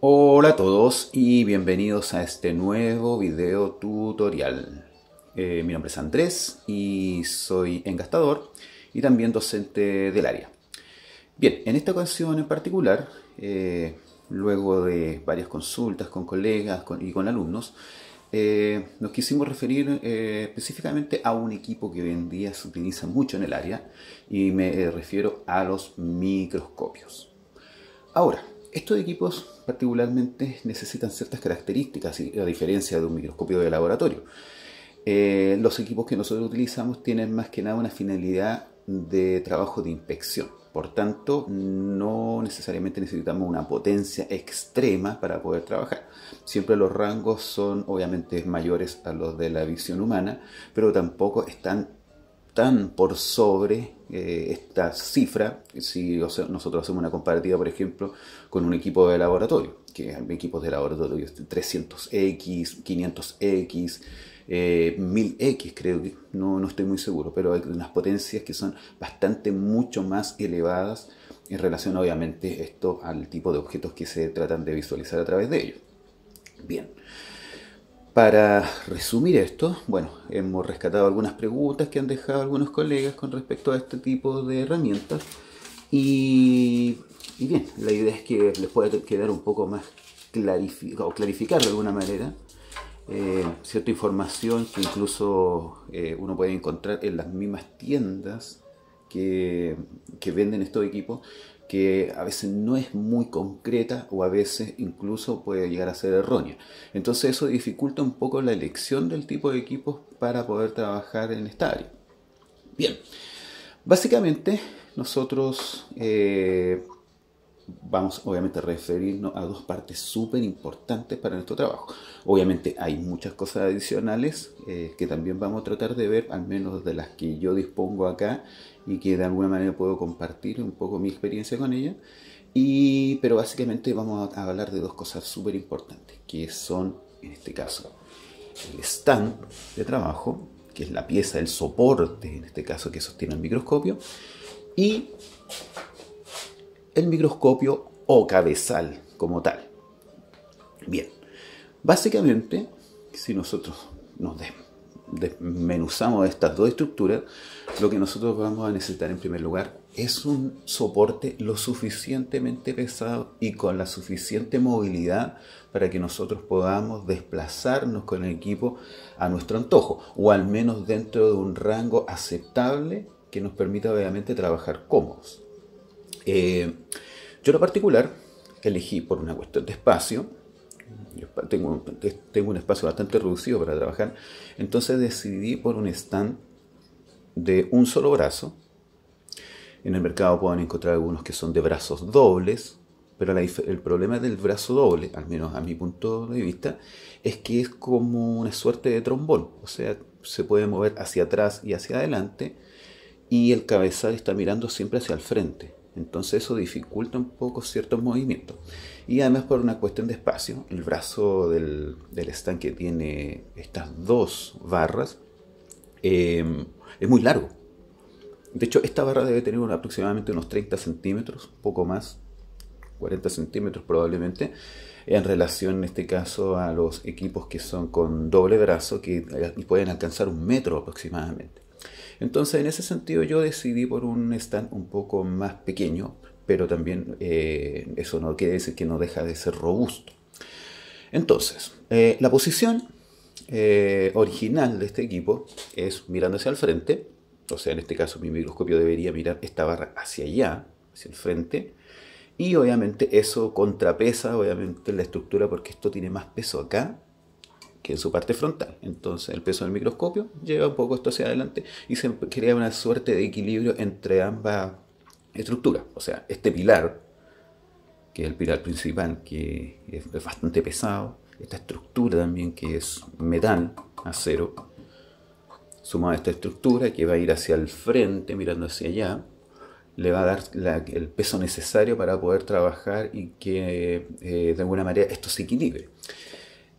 Hola a todos y bienvenidos a este nuevo video tutorial. Eh, mi nombre es Andrés y soy engastador y también docente del área. Bien, en esta ocasión en particular, eh, luego de varias consultas con colegas y con alumnos, eh, nos quisimos referir específicamente a un equipo que hoy en día se utiliza mucho en el área y me refiero a los microscopios. Ahora, estos equipos particularmente necesitan ciertas características, a diferencia de un microscopio de laboratorio. Eh, los equipos que nosotros utilizamos tienen más que nada una finalidad de trabajo de inspección. Por tanto, no necesariamente necesitamos una potencia extrema para poder trabajar. Siempre los rangos son obviamente mayores a los de la visión humana, pero tampoco están tan por sobre eh, esta cifra. Si nosotros hacemos una comparativa, por ejemplo, con un equipo de laboratorio, que equipos de laboratorio 300X, 500X, 1000X creo que, no, estoy muy seguro, pero hay unas potencias que son bastante mucho más elevadas en relación obviamente esto al tipo de objetos que se tratan de visualizar a través de ellos. Bien. Para resumir esto, bueno, hemos rescatado algunas preguntas que han dejado algunos colegas con respecto a este tipo de herramientas y y bien, la idea es que les pueda quedar un poco más clarificado, o clarificar de alguna manera eh, cierta información que incluso eh, uno puede encontrar en las mismas tiendas que, venden estos equipos, que a veces no es muy concreta o a veces incluso puede llegar a ser errónea. Entonces eso dificulta un poco la elección del tipo de equipos para poder trabajar en esta área. Bien, básicamente nosotros eh, vamos obviamente a referirnos a dos partes súper importantes para nuestro trabajo. Obviamente hay muchas cosas adicionales eh, que también vamos a tratar de ver, al menos de las que yo dispongo acá y que de alguna manera puedo compartir un poco mi experiencia con ella Y, pero básicamente vamos a hablar de dos cosas súper importantes, que son, en este caso, el stand de trabajo, que es la pieza, el soporte, en este caso, que sostiene el microscopio, y el microscopio o cabezal como tal. Bien, básicamente, si nosotros nos desmenuzamos estas dos estructuras, lo que nosotros vamos a necesitar en primer lugar es un soporte lo suficientemente pesado y con la suficiente movilidad para que nosotros podamos desplazarnos con el equipo a nuestro antojo o al menos dentro de un rango aceptable que nos permita obviamente trabajar cómodos. Eh, yo en lo particular elegí por una cuestión de espacio, tengo, un espacio bastante reducido para trabajar, entonces decidí por un stand de un solo brazo. En el mercado pueden encontrar algunos que son de brazos dobles, pero el problema del brazo doble, al menos a mi punto de vista, es que es como una suerte de trombón, o sea, se puede mover hacia atrás y hacia adelante y el cabezal está mirando siempre hacia el frente. Entonces eso dificulta un poco ciertos movimientos. Y además por una cuestión de espacio, el brazo del, estanque stand tiene estas dos barras em, es muy largo. De hecho, esta barra debe tener aproximadamente unos 30 centímetros, poco más, 40 centímetros probablemente, en relación en este caso a los equipos que son con doble brazo que pueden alcanzar un metro aproximadamente. Entonces, en ese sentido, yo decidí por un stand un poco más pequeño, pero también eh, eso no quiere decir que no deja de ser robusto. Entonces, eh, la posición eh, original de este equipo es mirando hacia el frente, o sea, en este caso mi microscopio debería mirar esta barra hacia allá, hacia el frente, y obviamente eso contrapesa obviamente la estructura porque esto tiene más peso acá que es su parte frontal. Entonces el peso del microscopio lleva un poco esto hacia adelante y se crea una suerte de equilibrio entre ambas estructuras. O sea, este pilar, que es el pilar principal, que es bastante pesado, esta estructura también que es metal, acero, sumado a esta estructura que va a ir hacia el frente, mirando hacia allá, le va a dar el peso necesario para poder trabajar y que eh, de alguna manera esto se equilibre.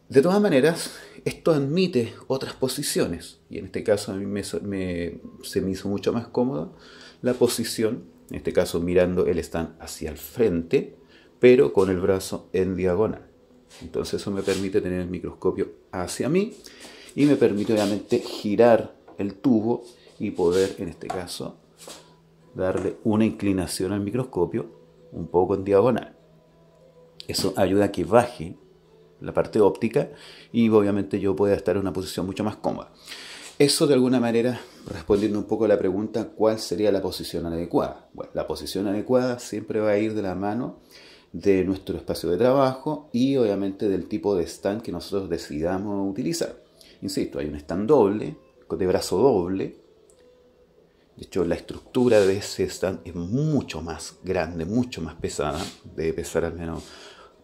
De todas maneras, esto admite otras posiciones, y en este caso a mí me, se me hizo mucho más cómoda la posición, en este caso mirando el stand hacia el frente, pero con el brazo en diagonal. Entonces eso me permite tener el microscopio hacia mí y me permite obviamente girar el tubo y poder, en este caso, darle una inclinación al microscopio un poco en diagonal. Eso ayuda a que baje la parte óptica y obviamente yo pueda estar en una posición mucho más cómoda. Eso de alguna manera, respondiendo un poco a la pregunta, ¿cuál sería la posición adecuada? Bueno, la posición adecuada siempre va a ir de la mano de nuestro espacio de trabajo y obviamente del tipo de stand que nosotros decidamos utilizar. Insisto, hay un stand doble, de brazo doble. De hecho, la estructura de ese stand es mucho más grande, mucho más pesada, debe pesar al menos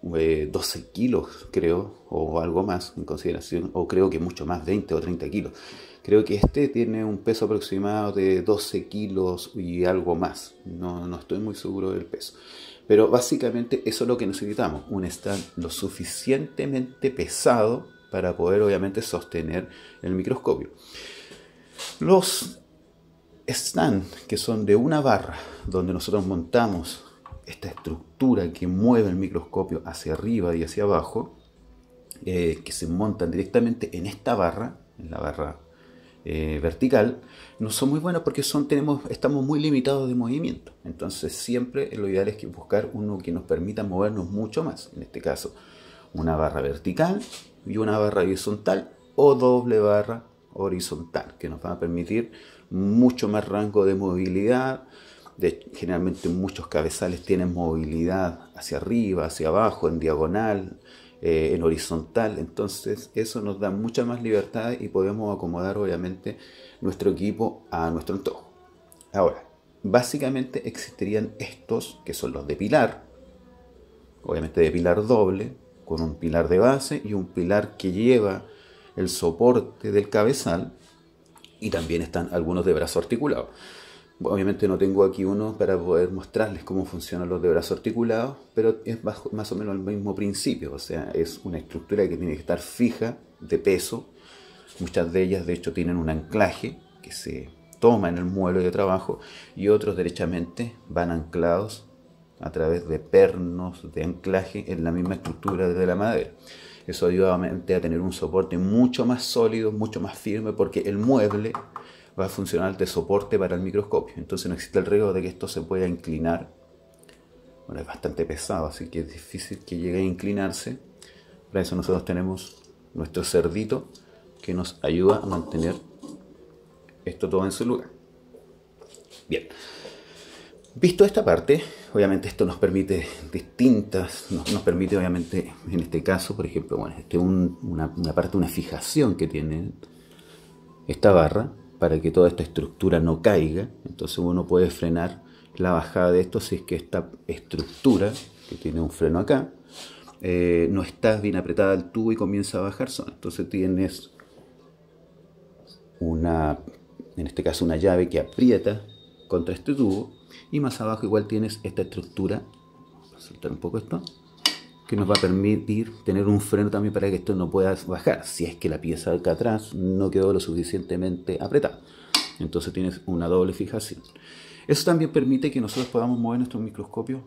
12 eh, kilos, creo, o algo más en consideración, o creo que mucho más, 20 o 30 kilos. Creo que este tiene un peso aproximado de 12 kilos y algo más. No, no estoy muy seguro del peso. Pero básicamente eso es lo que necesitamos, un stand lo suficientemente pesado para poder obviamente sostener el microscopio. Los stands que son de una barra donde nosotros montamos esta estructura que mueve el microscopio hacia arriba y hacia abajo, eh, que se montan directamente en esta barra, en la barra eh, vertical, no son muy buenas porque son, tenemos, estamos muy limitados de movimiento. Entonces siempre lo ideal es que buscar uno que nos permita movernos mucho más. En este caso, una barra vertical y una barra horizontal o doble barra horizontal, que nos va a permitir mucho más rango de movilidad, generalmente muchos cabezales tienen movilidad hacia arriba, hacia abajo, en diagonal, eh, en horizontal. Entonces eso nos da mucha más libertad y podemos acomodar obviamente nuestro equipo a nuestro antojo. Ahora, básicamente existirían estos que son los de pilar, obviamente de pilar doble, con un pilar de base y un pilar que lleva el soporte del cabezal y también están algunos de brazo articulado. Obviamente no tengo aquí uno para poder mostrarles cómo funcionan los de brazos articulados, pero es más o menos el mismo principio, o sea, es una estructura que tiene que estar fija de peso. Muchas de ellas de hecho tienen un anclaje que se toma en el mueble de trabajo y otros derechamente van anclados a través de pernos de anclaje en la misma estructura de la madera. Eso ayuda a tener un soporte mucho más sólido, mucho más firme, porque el mueble va a funcionar de soporte para el microscopio. Entonces no existe el riesgo de que esto se pueda inclinar. Bueno, es bastante pesado, así que es difícil que llegue a inclinarse. Para eso nosotros tenemos nuestro cerdito que nos ayuda a mantener esto todo en su lugar. Bien. Visto esta parte, obviamente esto nos permite distintas, nos, permite obviamente en este caso, por ejemplo, bueno, este una, una parte, una fijación que tiene esta barra, para que toda esta estructura no caiga. Entonces uno puede frenar la bajada de esto si es que esta estructura, que tiene un freno acá, eh, no está bien apretada al tubo y comienza a bajar Entonces tienes una, en este caso una llave que aprieta contra este tubo y más abajo igual tienes esta estructura, voy a soltar un poco esto, que nos va a permitir tener un freno también para que esto no pueda bajar, si es que la pieza acá atrás no quedó lo suficientemente apretada. Entonces tienes una doble fijación. Eso también permite que nosotros podamos mover nuestro microscopio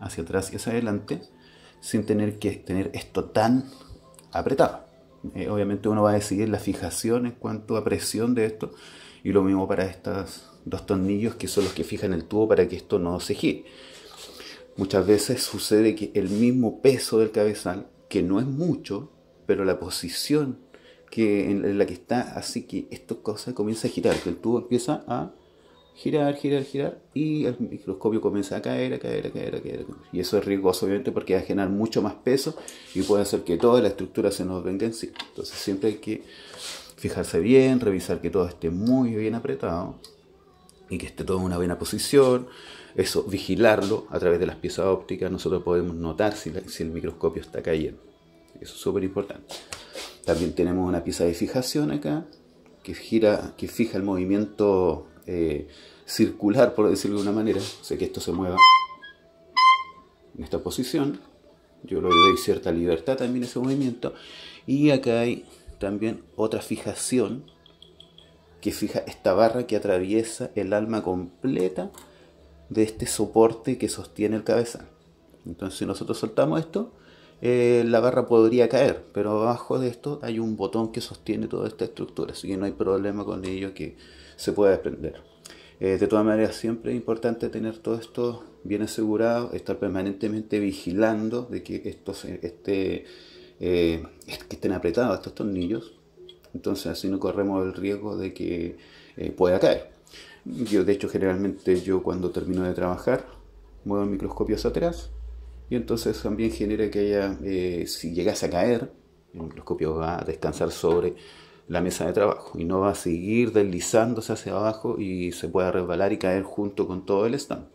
hacia atrás y hacia adelante sin tener que tener esto tan apretado. Eh, obviamente uno va a decidir la fijación en cuanto a presión de esto y lo mismo para estos dos tornillos que son los que fijan el tubo para que esto no se gire. Muchas veces sucede que el mismo peso del cabezal, que no es mucho, pero la posición que, en la que está así que esto cosa comienza a girar, que el tubo empieza a girar, girar, girar, y el microscopio comienza a caer, a caer, a caer, a caer. Y eso es riesgoso, obviamente, porque va a generar mucho más peso y puede hacer que toda la estructura se nos venga sí. Entonces siempre hay que fijarse bien, revisar que todo esté muy bien apretado y que esté todo en una buena posición. Eso, vigilarlo a través de las piezas ópticas, nosotros podemos notar si, el microscopio está cayendo. Eso es súper importante. También tenemos una pieza de fijación acá, que, gira, que fija el movimiento eh, circular, por decirlo de una manera. O sea, que esto se mueva en esta posición. Yo le doy cierta libertad también a ese movimiento. Y acá hay también otra fijación que fija esta barra que atraviesa el alma completa de este soporte que sostiene el cabezal. Entonces si nosotros soltamos esto, eh, la barra podría caer, pero abajo de esto hay un botón que sostiene toda esta estructura, así que no hay problema con ello que se pueda desprender. Eh, de todas maneras, siempre es importante tener todo esto bien asegurado, estar permanentemente vigilando de que estos, este, eh, que estén apretados estos tornillos, entonces así no corremos el riesgo de que eh, pueda caer. Yo de hecho generalmente yo cuando termino de trabajar muevo el microscopio hacia atrás y entonces también genera que haya, eh, si llegase a caer, el microscopio va a descansar sobre la mesa de trabajo y no va a seguir deslizándose hacia abajo y se pueda resbalar y caer junto con todo el stand.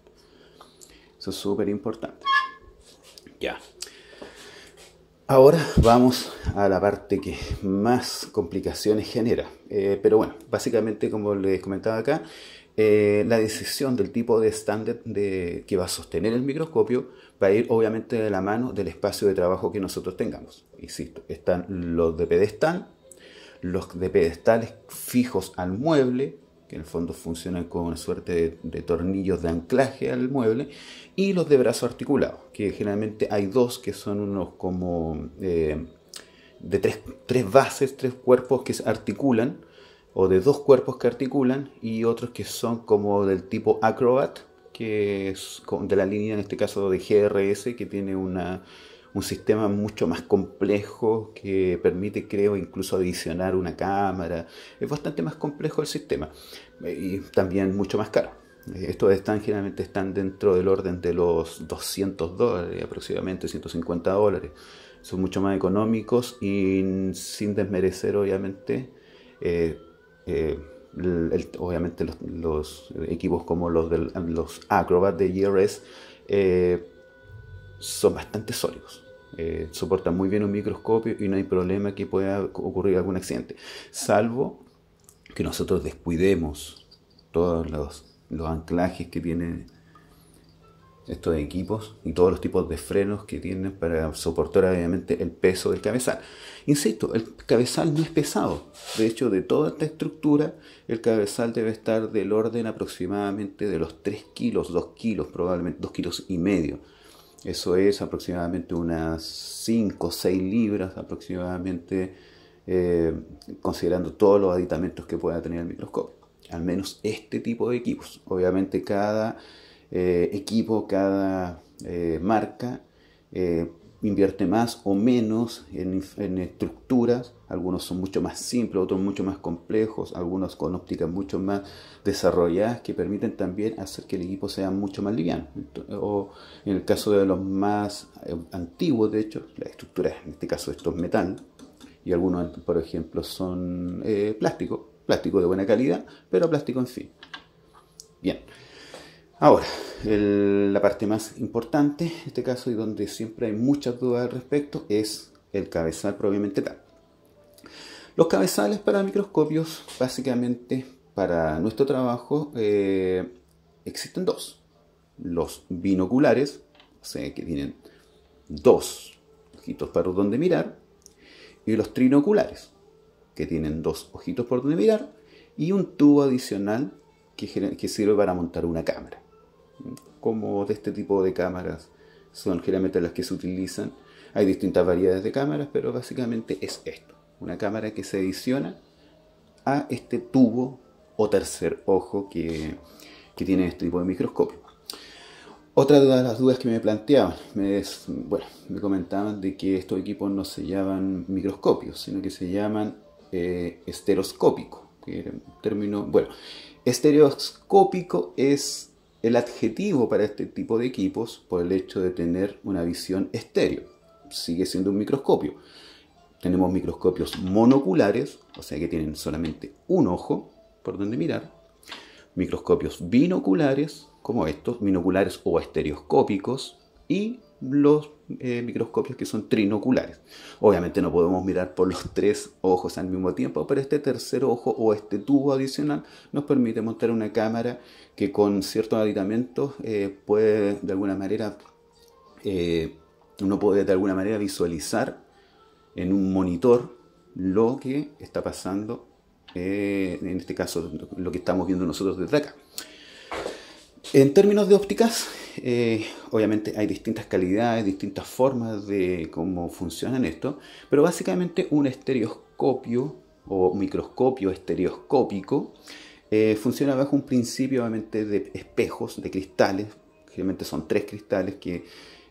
Eso es súper importante. Ya. Ahora vamos a la parte que más complicaciones genera. Eh, pero bueno, básicamente como les comentaba acá, eh, la decisión del tipo de estándar de, que va a sostener el microscopio va a ir obviamente de la mano del espacio de trabajo que nosotros tengamos. Insisto, están los de pedestal, los de pedestales fijos al mueble, que en el fondo funcionan como una suerte de, de tornillos de anclaje al mueble, y los de brazo articulado que generalmente hay dos que son unos como eh, de tres, bases, tres cuerpos que se articulan, o de dos cuerpos que articulan, y otros que son como del tipo Acrobat, que es de la línea en este caso de GRS, que tiene un sistema mucho más complejo que permite, creo, incluso adicionar una cámara. Es bastante más complejo el sistema eh, y también mucho más caro. Estos están generalmente están dentro del orden de los 200 dólares, aproximadamente 150 dólares. Son mucho más económicos y sin desmerecer obviamente, eh, eh, obviamente los, equipos como los, del, los Acrobat de ERS eh, son bastante sólidos. soportan muy bien un microscopio y no hay problema que pueda ocurrir algún accidente. Salvo que nosotros descuidemos todos los los anclajes que tienen estos equipos y todos los tipos de frenos que tienen para soportar obviamente el peso del cabezal. Insisto, el cabezal no es pesado. De hecho, de toda esta estructura, el cabezal debe estar del orden aproximadamente de los 3 kilos, 2 kilos probablemente, 2 kilos y medio. Eso es aproximadamente unas 5 o 6 libras aproximadamente, eh, considerando todos los aditamentos que pueda tener el microscopio al menos este tipo de equipos. Obviamente cada eh, equipo, cada eh, marca eh, invierte más o menos en, estructuras. Algunos son mucho más simples, otros mucho más complejos, algunos con ópticas mucho más desarrolladas que permiten también hacer que el equipo sea mucho más liviano. O en el caso de los más antiguos, de hecho, las estructuras, en este caso esto es metal, y algunos, por ejemplo, son plásticos Plástico de buena calidad, pero plástico en fin. Bien. Ahora, la parte más importante, en este caso, y donde siempre hay muchas dudas al respecto, es el cabezal propiamente tal. Los cabezales para microscopios, básicamente para nuestro trabajo, eh, existen dos. Los binoculares, o sea, que tienen dos ojitos para donde mirar, y los trinoculares, que tienen dos ojitos por donde mirar y un tubo adicional que, sirve para montar una cámara. Como de este tipo de cámaras son generalmente las que se utilizan. Hay distintas variedades de cámaras, pero básicamente es esto. Una cámara que se adiciona a este tubo o tercer ojo que, tiene este tipo de microscopio. Otra de las dudas que me planteaban, me, me comentaban de que estos equipos no se llaman microscopios, sino que se llaman eh, estereoscópico. término, bueno, estereoscópico es el adjetivo para este tipo de equipos por el hecho de tener una visión estéreo. Sigue siendo un microscopio. Tenemos microscopios monoculares, o sea que tienen solamente un ojo por donde mirar. Microscopios binoculares, como estos, binoculares o estereoscópicos. Y los eh, microscopios que son trinoculares. Obviamente no podemos mirar por los tres ojos al mismo tiempo, pero este tercer ojo o este tubo adicional nos permite montar una cámara que con ciertos aditamentos eh, puede de alguna manera, eh, uno puede de alguna manera visualizar en un monitor lo que está pasando, en este caso lo que estamos viendo nosotros desde acá. En términos de ópticas, eh, obviamente hay distintas calidades, distintas formas de cómo funcionan esto, pero básicamente un estereoscopio o microscopio estereoscópico eh, funciona bajo un principio obviamente de espejos, de cristales, generalmente son tres cristales que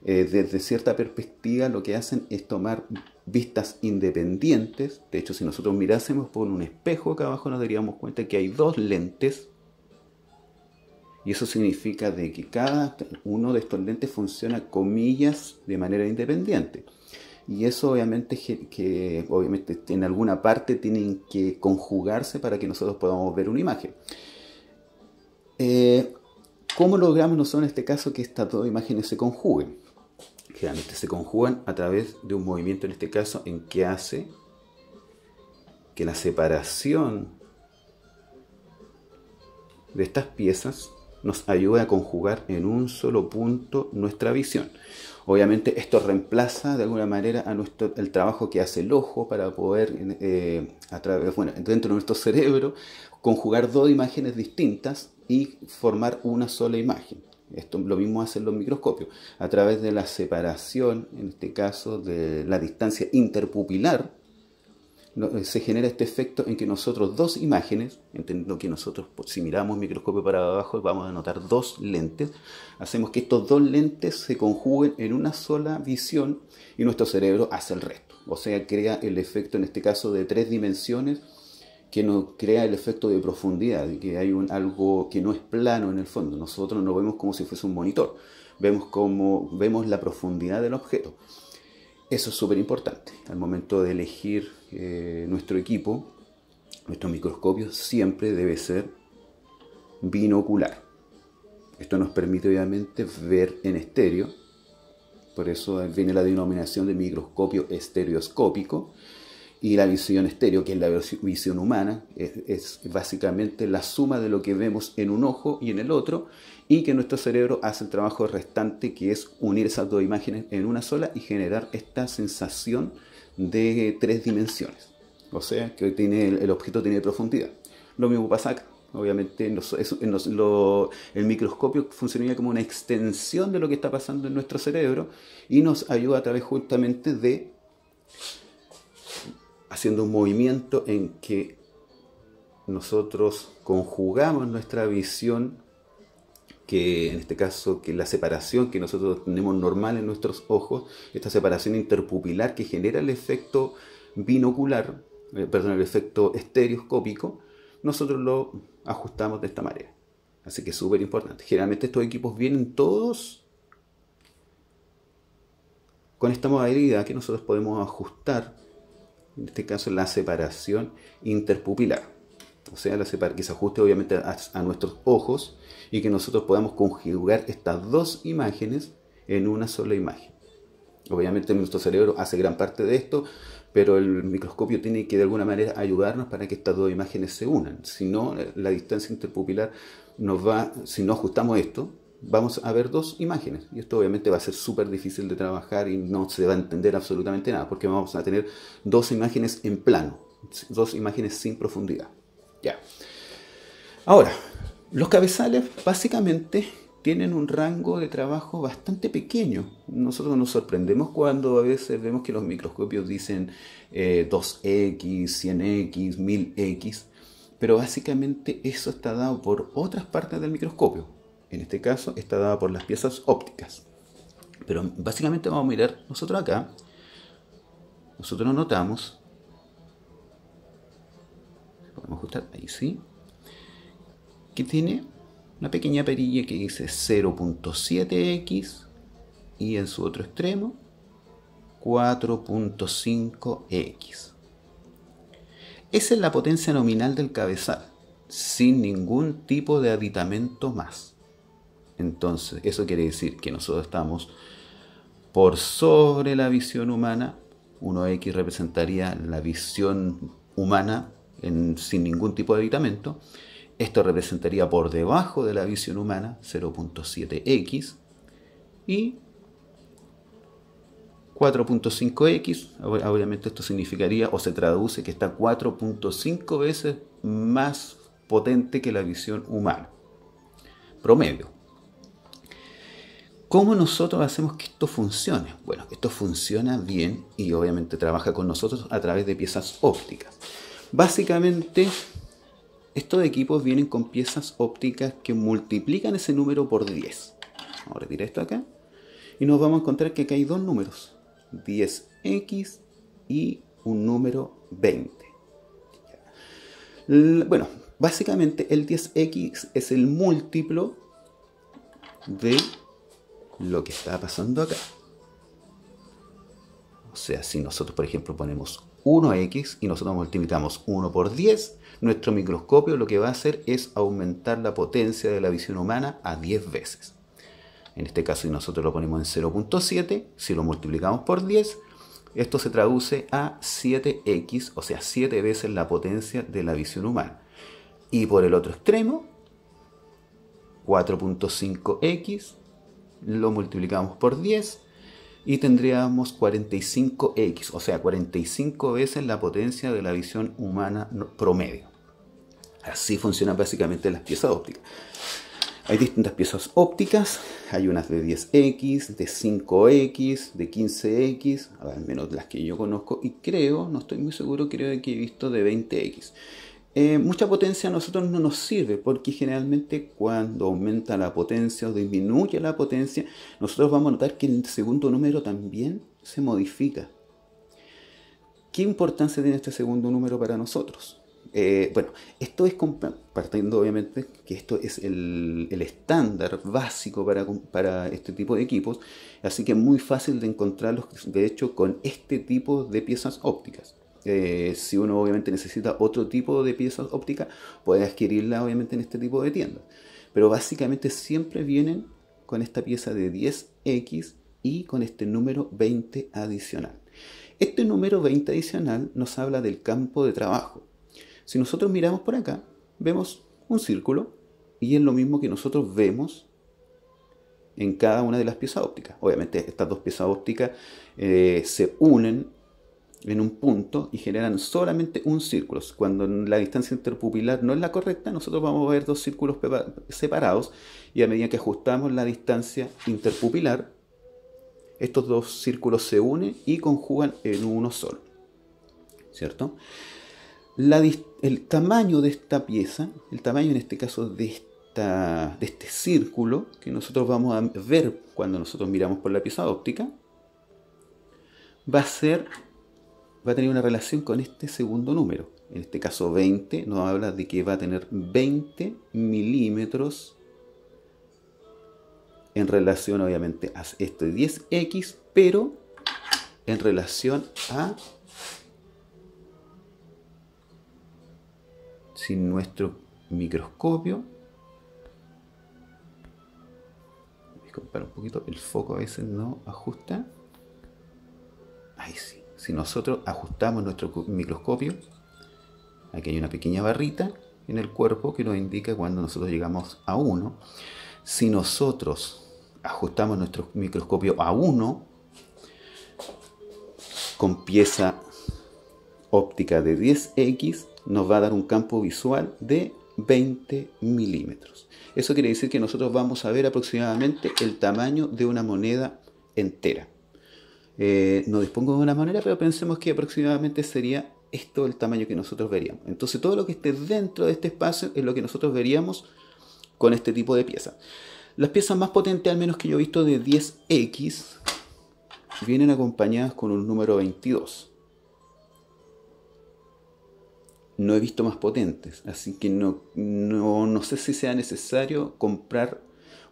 eh, desde cierta perspectiva lo que hacen es tomar vistas independientes, de hecho si nosotros mirásemos por un espejo acá abajo nos daríamos cuenta que hay dos lentes y eso significa de que cada uno de estos lentes funciona, comillas, de manera independiente. Y eso obviamente que obviamente en alguna parte tienen que conjugarse para que nosotros podamos ver una imagen. Eh, ¿Cómo logramos nosotros en este caso que estas dos imágenes se conjuguen? Generalmente se conjugan a través de un movimiento, en este caso, en que hace que la separación de estas piezas nos ayuda a conjugar en un solo punto nuestra visión. Obviamente esto reemplaza de alguna manera a nuestro, el trabajo que hace el ojo para poder, eh, a través, bueno, dentro de nuestro cerebro, conjugar dos imágenes distintas y formar una sola imagen. Esto lo mismo hacen los microscopios, a través de la separación, en este caso, de la distancia interpupilar, eh, se genera este efecto en que nosotros dos imágenes, entendiendo que nosotros si miramos microscopio para abajo vamos a notar dos lentes, hacemos que estos dos lentes se conjuguen en una sola visión y nuestro cerebro hace el resto. O sea, crea el efecto en este caso de tres dimensiones que nos crea el efecto de profundidad, que hay algo que no es plano en el fondo. Nosotros no vemos como si fuese un monitor, vemos, como, vemos la profundidad del objeto. Eso es súper importante. Al momento de elegir eh, nuestro equipo, nuestro microscopio siempre debe ser binocular. Esto nos permite obviamente ver en estéreo, por eso viene la denominación de microscopio estereoscópico. Y la visión estéreo, que es la visión humana, es básicamente la suma de lo que vemos en un ojo y en el otro, y que nuestro cerebro hace el trabajo restante que es unir esas dos imágenes en una sola y generar esta sensación de tres dimensiones. O sea, que tiene, el objeto tiene profundidad. Lo mismo pasa acá. Obviamente el microscopio funcionaría como una extensión de lo que está pasando en nuestro cerebro y nos ayuda a través justamente de haciendo un movimiento en que nosotros conjugamos nuestra visión que en este caso que la separación que nosotros tenemos normal en nuestros ojos, esta separación interpupilar que genera el efecto binocular, eh, perdón, el efecto estereoscópico, nosotros lo ajustamos de esta manera. Así que es súper importante. Generalmente estos equipos vienen todos con esta modalidad que nosotros podemos ajustar, en este caso la separación interpupilar. O sea, la separ que se ajuste obviamente a nuestros ojos y que nosotros podamos conjugar estas dos imágenes en una sola imagen. Obviamente nuestro cerebro hace gran parte de esto, pero el microscopio tiene que de alguna manera ayudarnos para que estas dos imágenes se unan. Si no, la distancia interpupilar nos va, si no ajustamos esto, vamos a ver dos imágenes. Y esto obviamente va a ser súper difícil de trabajar y no se va a entender absolutamente nada, porque vamos a tener dos imágenes en plano, dos imágenes sin profundidad. Ya. Ahora, los cabezales básicamente tienen un rango de trabajo bastante pequeño. Nosotros nos sorprendemos cuando a veces vemos que los microscopios dicen 2X, 100X, 1000X, pero básicamente eso está dado por otras partes del microscopio. En este caso está dado por las piezas ópticas. Pero básicamente vamos a mirar nosotros acá. Nosotros notamos. Podemos ajustar ahí sí que tiene una pequeña perilla que dice 0.7x y en su otro extremo 4.5x. Esa es la potencia nominal del cabezal, sin ningún tipo de aditamento más. Entonces, eso quiere decir que nosotros estamos por sobre la visión humana. 1x representaría la visión humana sin ningún tipo de aditamento. Esto representaría por debajo de la visión humana, 0.7x, y 4.5x, obviamente esto significaría o se traduce que está 4.5 veces más potente que la visión humana. Promedio. ¿Cómo nosotros hacemos que esto funcione? Bueno, esto funciona bien y obviamente trabaja con nosotros a través de piezas ópticas. Básicamente estos equipos vienen con piezas ópticas que multiplican ese número por 10. Ahora a esto acá. Y nos vamos a encontrar que acá hay dos números. 10x y un número 20. Bueno, básicamente el 10x es el múltiplo de lo que está pasando acá. O sea, si nosotros, por ejemplo, ponemos 1x y nosotros multiplicamos 1 por 10, nuestro microscopio lo que va a hacer es aumentar la potencia de la visión humana a 10 veces. En este caso, si nosotros lo ponemos en 0.7, si lo multiplicamos por 10, esto se traduce a 7x, o sea, 7 veces la potencia de la visión humana. Y por el otro extremo, 4.5x, lo multiplicamos por 10, y tendríamos 45x, o sea, 45 veces la potencia de la visión humana promedio. Así funcionan básicamente las piezas ópticas. Hay distintas piezas ópticas, hay unas de 10x, de 5x, de 15x, al menos las que yo conozco, y creo, no estoy muy seguro, creo que he visto de 20x. Eh, mucha potencia a nosotros no nos sirve porque generalmente cuando aumenta la potencia o disminuye la potencia, nosotros vamos a notar que el segundo número también se modifica. ¿Qué importancia tiene este segundo número para nosotros? Eh, bueno, esto es partiendo obviamente que esto es el, estándar básico para, este tipo de equipos, así que es muy fácil de encontrarlos, de hecho, con este tipo de piezas ópticas. Eh, si uno obviamente necesita otro tipo de piezas ópticas, puede adquirirla obviamente en este tipo de tiendas. Pero básicamente siempre vienen con esta pieza de 10X y con este número 20 adicional. Este número 20 adicional nos habla del campo de trabajo. Si nosotros miramos por acá, vemos un círculo y es lo mismo que nosotros vemos en cada una de las piezas ópticas. Obviamente estas dos piezas ópticas eh, se unen en un punto y generan solamente un círculo. Cuando la distancia interpupilar no es la correcta, nosotros vamos a ver dos círculos separados y a medida que ajustamos la distancia interpupilar, estos dos círculos se unen y conjugan en uno solo. ¿Cierto? el tamaño de esta pieza, el tamaño en este caso de, esta, de este círculo que nosotros vamos a ver cuando nosotros miramos por la pieza óptica, va a ser va a tener una relación con este segundo número. En este caso 20 nos habla de que va a tener 20 milímetros en relación obviamente a esto este 10X, pero en relación a sin nuestro microscopio un poquito, el foco a veces no ajusta. Ahí sí si nosotros ajustamos nuestro microscopio, aquí hay una pequeña barrita en el cuerpo que nos indica cuando nosotros llegamos a 1. Si nosotros ajustamos nuestro microscopio a 1, con pieza óptica de 10X, nos va a dar un campo visual de 20 milímetros. Eso quiere decir que nosotros vamos a ver aproximadamente el tamaño de una moneda entera. Eh, no dispongo de una manera, pero pensemos que aproximadamente sería esto el tamaño que nosotros veríamos. Entonces todo lo que esté dentro de este espacio es lo que nosotros veríamos con este tipo de pieza. Las piezas más potentes, al menos que yo he visto de 10X, vienen acompañadas con un número 22. No he visto más potentes, así que no, no, no sé si sea necesario comprar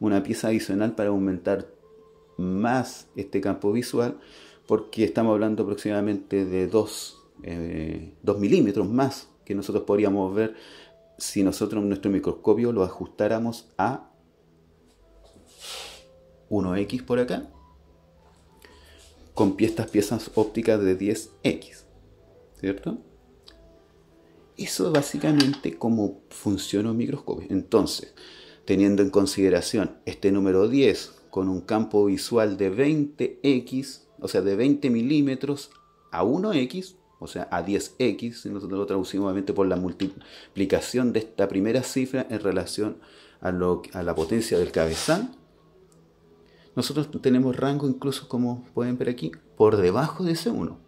una pieza adicional para aumentar más este campo visual, porque estamos hablando aproximadamente de 2 eh, milímetros más que nosotros podríamos ver si nosotros nuestro microscopio lo ajustáramos a 1x por acá, con estas piezas ópticas de 10x, ¿cierto? Eso es básicamente cómo funciona un microscopio. Entonces, teniendo en consideración este número 10 con un campo visual de 20x, o sea, de 20 milímetros a 1x, o sea, a 10x, si nosotros lo traducimos obviamente por la multiplicación de esta primera cifra en relación a, a la potencia del cabezal, nosotros tenemos rango incluso, como pueden ver aquí, por debajo de ese 1.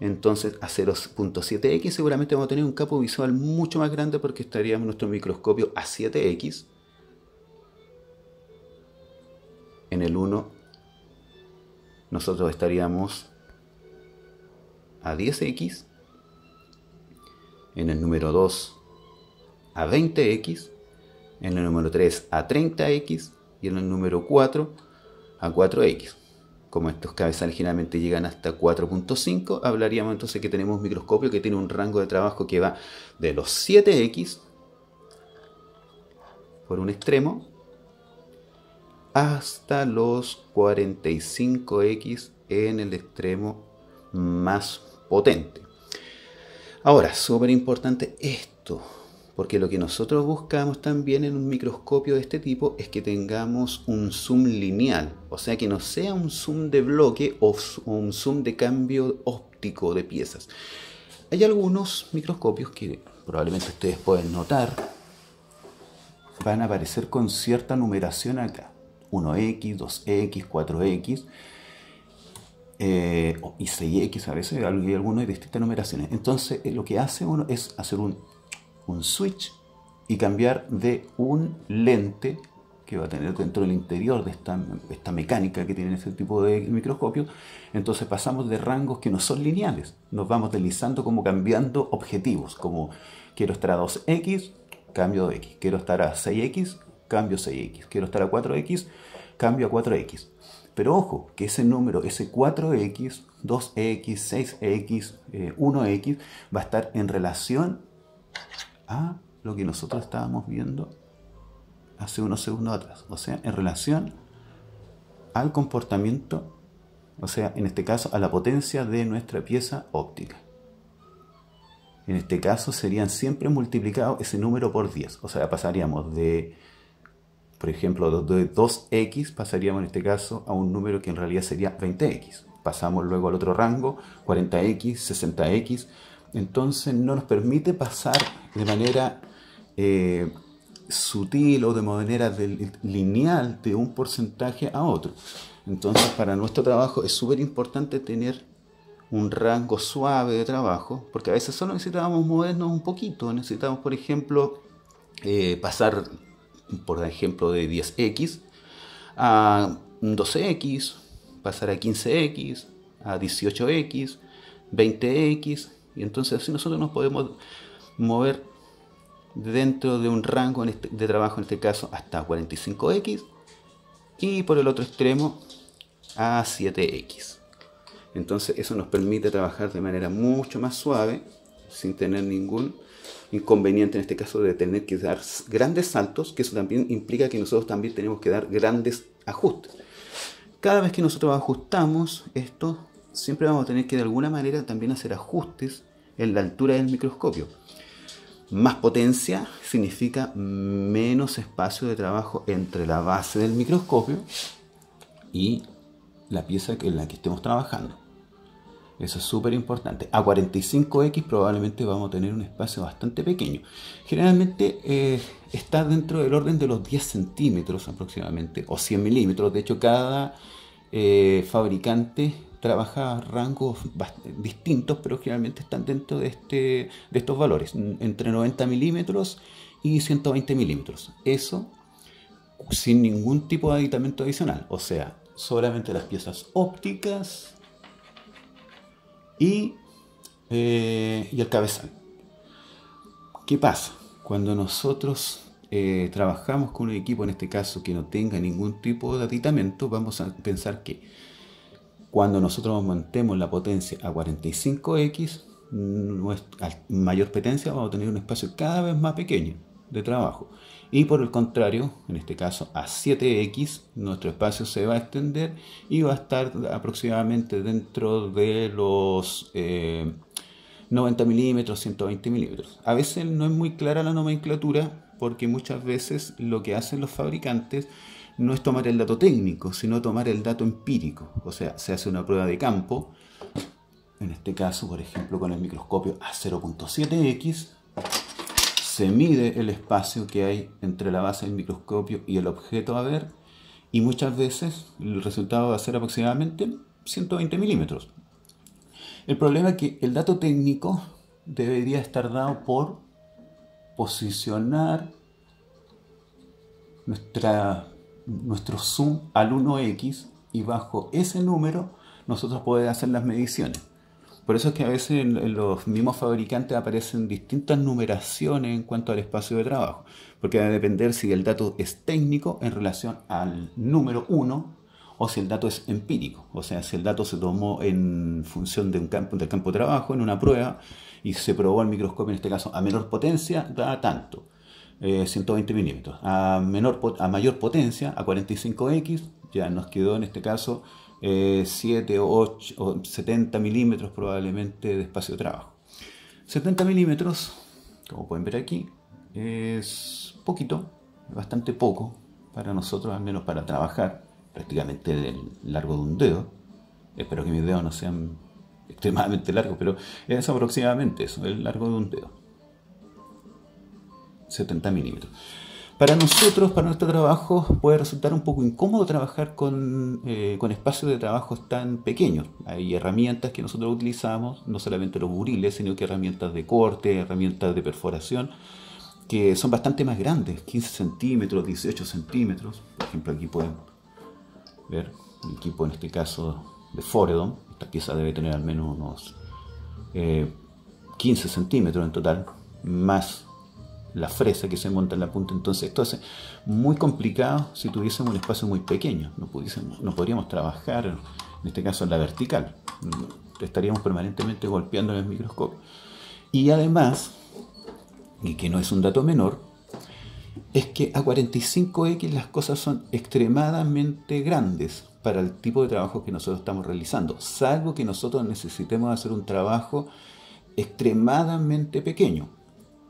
Entonces a 0.7x seguramente vamos a tener un campo visual mucho más grande porque estaríamos nuestro microscopio a 7x en el 1, nosotros estaríamos a 10x, en el número 2 a 20x, en el número 3 a 30x y en el número 4 a 4x. Como estos cabezales generalmente llegan hasta 4.5, hablaríamos entonces que tenemos un microscopio que tiene un rango de trabajo que va de los 7x por un extremo hasta los 45X en el extremo más potente. Ahora, súper importante esto, porque lo que nosotros buscamos también en un microscopio de este tipo es que tengamos un zoom lineal, o sea que no sea un zoom de bloque o un zoom de cambio óptico de piezas. Hay algunos microscopios que probablemente ustedes pueden notar, van a aparecer con cierta numeración acá. 1X, 2X, 4X y 6X a veces, hay algunos de distintas numeraciones. Entonces eh, lo que hace uno es hacer un, switch y cambiar de un lente que va a tener dentro del interior de esta, esta mecánica que tiene este tipo de microscopio, entonces pasamos de rangos que no son lineales, nos vamos deslizando como cambiando objetivos, como quiero estar a 2x, cambio de x, quiero estar a 6x, cambio 6x. Quiero estar a 4x, cambio a 4x. Pero ojo, que ese número, ese 4x, 2x, 6x, 1x, va a estar en relación a lo que nosotros estábamos viendo hace unos segundos atrás. O sea, en relación al comportamiento, o sea, en este caso, a la potencia de nuestra pieza óptica. En este caso serían siempre multiplicados. ese número por 10. O sea, pasaríamos de por ejemplo, de 2x pasaríamos en este caso a un número que en realidad sería 20x. Pasamos luego al otro rango, 40x, 60x. Entonces no nos permite pasar de manera eh, sutil o de manera lineal de un porcentaje a otro. Entonces para nuestro trabajo es súper importante tener un rango suave de trabajo, porque a veces solo necesitábamos movernos un poquito, necesitamos, por ejemplo, eh, pasar por ejemplo, de 10x a 12x, pasar a 15x, a 18x, 20x, y entonces así nosotros nos podemos mover dentro de un rango este, de trabajo, en este caso hasta 45x, y por el otro extremo a 7x. Entonces eso nos permite trabajar de manera mucho más suave, sin tener ningún inconveniente en este caso de tener que dar grandes saltos, que eso también implica que nosotros también tenemos que dar grandes ajustes. Cada vez que nosotros ajustamos esto, siempre vamos a tener que de alguna manera también hacer ajustes en la altura del microscopio. Más potencia significa menos espacio de trabajo entre la base del microscopio y la pieza en la que estemos trabajando. Eso es súper importante. A 45X probablemente vamos a tener un espacio bastante pequeño. Generalmente eh, está dentro del orden de los 10 centímetros aproximadamente, o 100 milímetros. De hecho, cada eh, fabricante trabaja rangos distintos, pero generalmente están dentro de, este, de estos valores, entre 90 milímetros y 120 milímetros. Eso sin ningún tipo de aditamento adicional, o sea, solamente las piezas ópticas eh, y, el cabezal. ¿Qué pasa? Cuando nosotros eh, trabajamos con un equipo, en este caso, que no tenga ningún tipo de aditamento, vamos a pensar que cuando nosotros mantemos la potencia a 45x, nuestra mayor potencia vamos a tener un espacio cada vez más pequeño de trabajo. Y por el contrario, en este caso a 7x, nuestro espacio se va a extender y va a estar aproximadamente dentro de los 90 eh, milímetros, 120 milímetros. A veces no es muy clara la nomenclatura porque muchas veces lo que hacen los fabricantes no es tomar el dato técnico, sino tomar el dato empírico. O sea, se hace una prueba de campo, en este caso, por ejemplo, con el microscopio a 0.7x se mide el espacio que hay entre la base del microscopio y el objeto a ver y muchas veces el resultado va a ser aproximadamente 120 milímetros. El problema es que el dato técnico debería estar dado por posicionar nuestro zoom al 1x y bajo ese número nosotros podemos hacer las mediciones. Por eso es que a veces en los mismos fabricantes aparecen distintas numeraciones en cuanto al espacio de trabajo, porque va a depender si el dato es técnico en relación al número 1 o si el dato es empírico, o sea, si el dato se tomó en función de campo, del campo de trabajo, en una prueba, y se probó el microscopio, en este caso, a menor potencia, da tanto, 120 eh, milímetros, a, menor, a mayor potencia, a 45X, ya nos quedó en este caso 7 eh, o 8 o 70 milímetros probablemente de espacio de trabajo. 70 milímetros, como pueden ver aquí, es poquito, bastante poco para nosotros, al menos para trabajar, prácticamente el largo de un dedo. Espero que mis dedos no sean extremadamente largos, pero es aproximadamente eso, el largo de un dedo. 70 milímetros. Para nosotros, para nuestro trabajo, puede resultar un poco incómodo trabajar con, eh, espacios de trabajo tan pequeños. Hay herramientas que nosotros utilizamos, no solamente los buriles, sino que herramientas de corte, herramientas de perforación, que son bastante más grandes, 15 centímetros, 18 centímetros. Por ejemplo, aquí pueden ver el equipo, en este caso, de Foredon. Esta pieza debe tener al menos unos 15 eh, centímetros en total, más la fresa que se monta en la punta. Entonces, esto es muy complicado si tuviésemos un espacio muy pequeño. No, pudiésemos, no podríamos trabajar, en este caso en la vertical. Mm, estaríamos permanentemente golpeando en el microscopio. Y además, y que no es un dato menor, es que a 45X las cosas son extremadamente grandes para el tipo de trabajo que nosotros estamos realizando, salvo que nosotros necesitemos hacer un trabajo extremadamente pequeño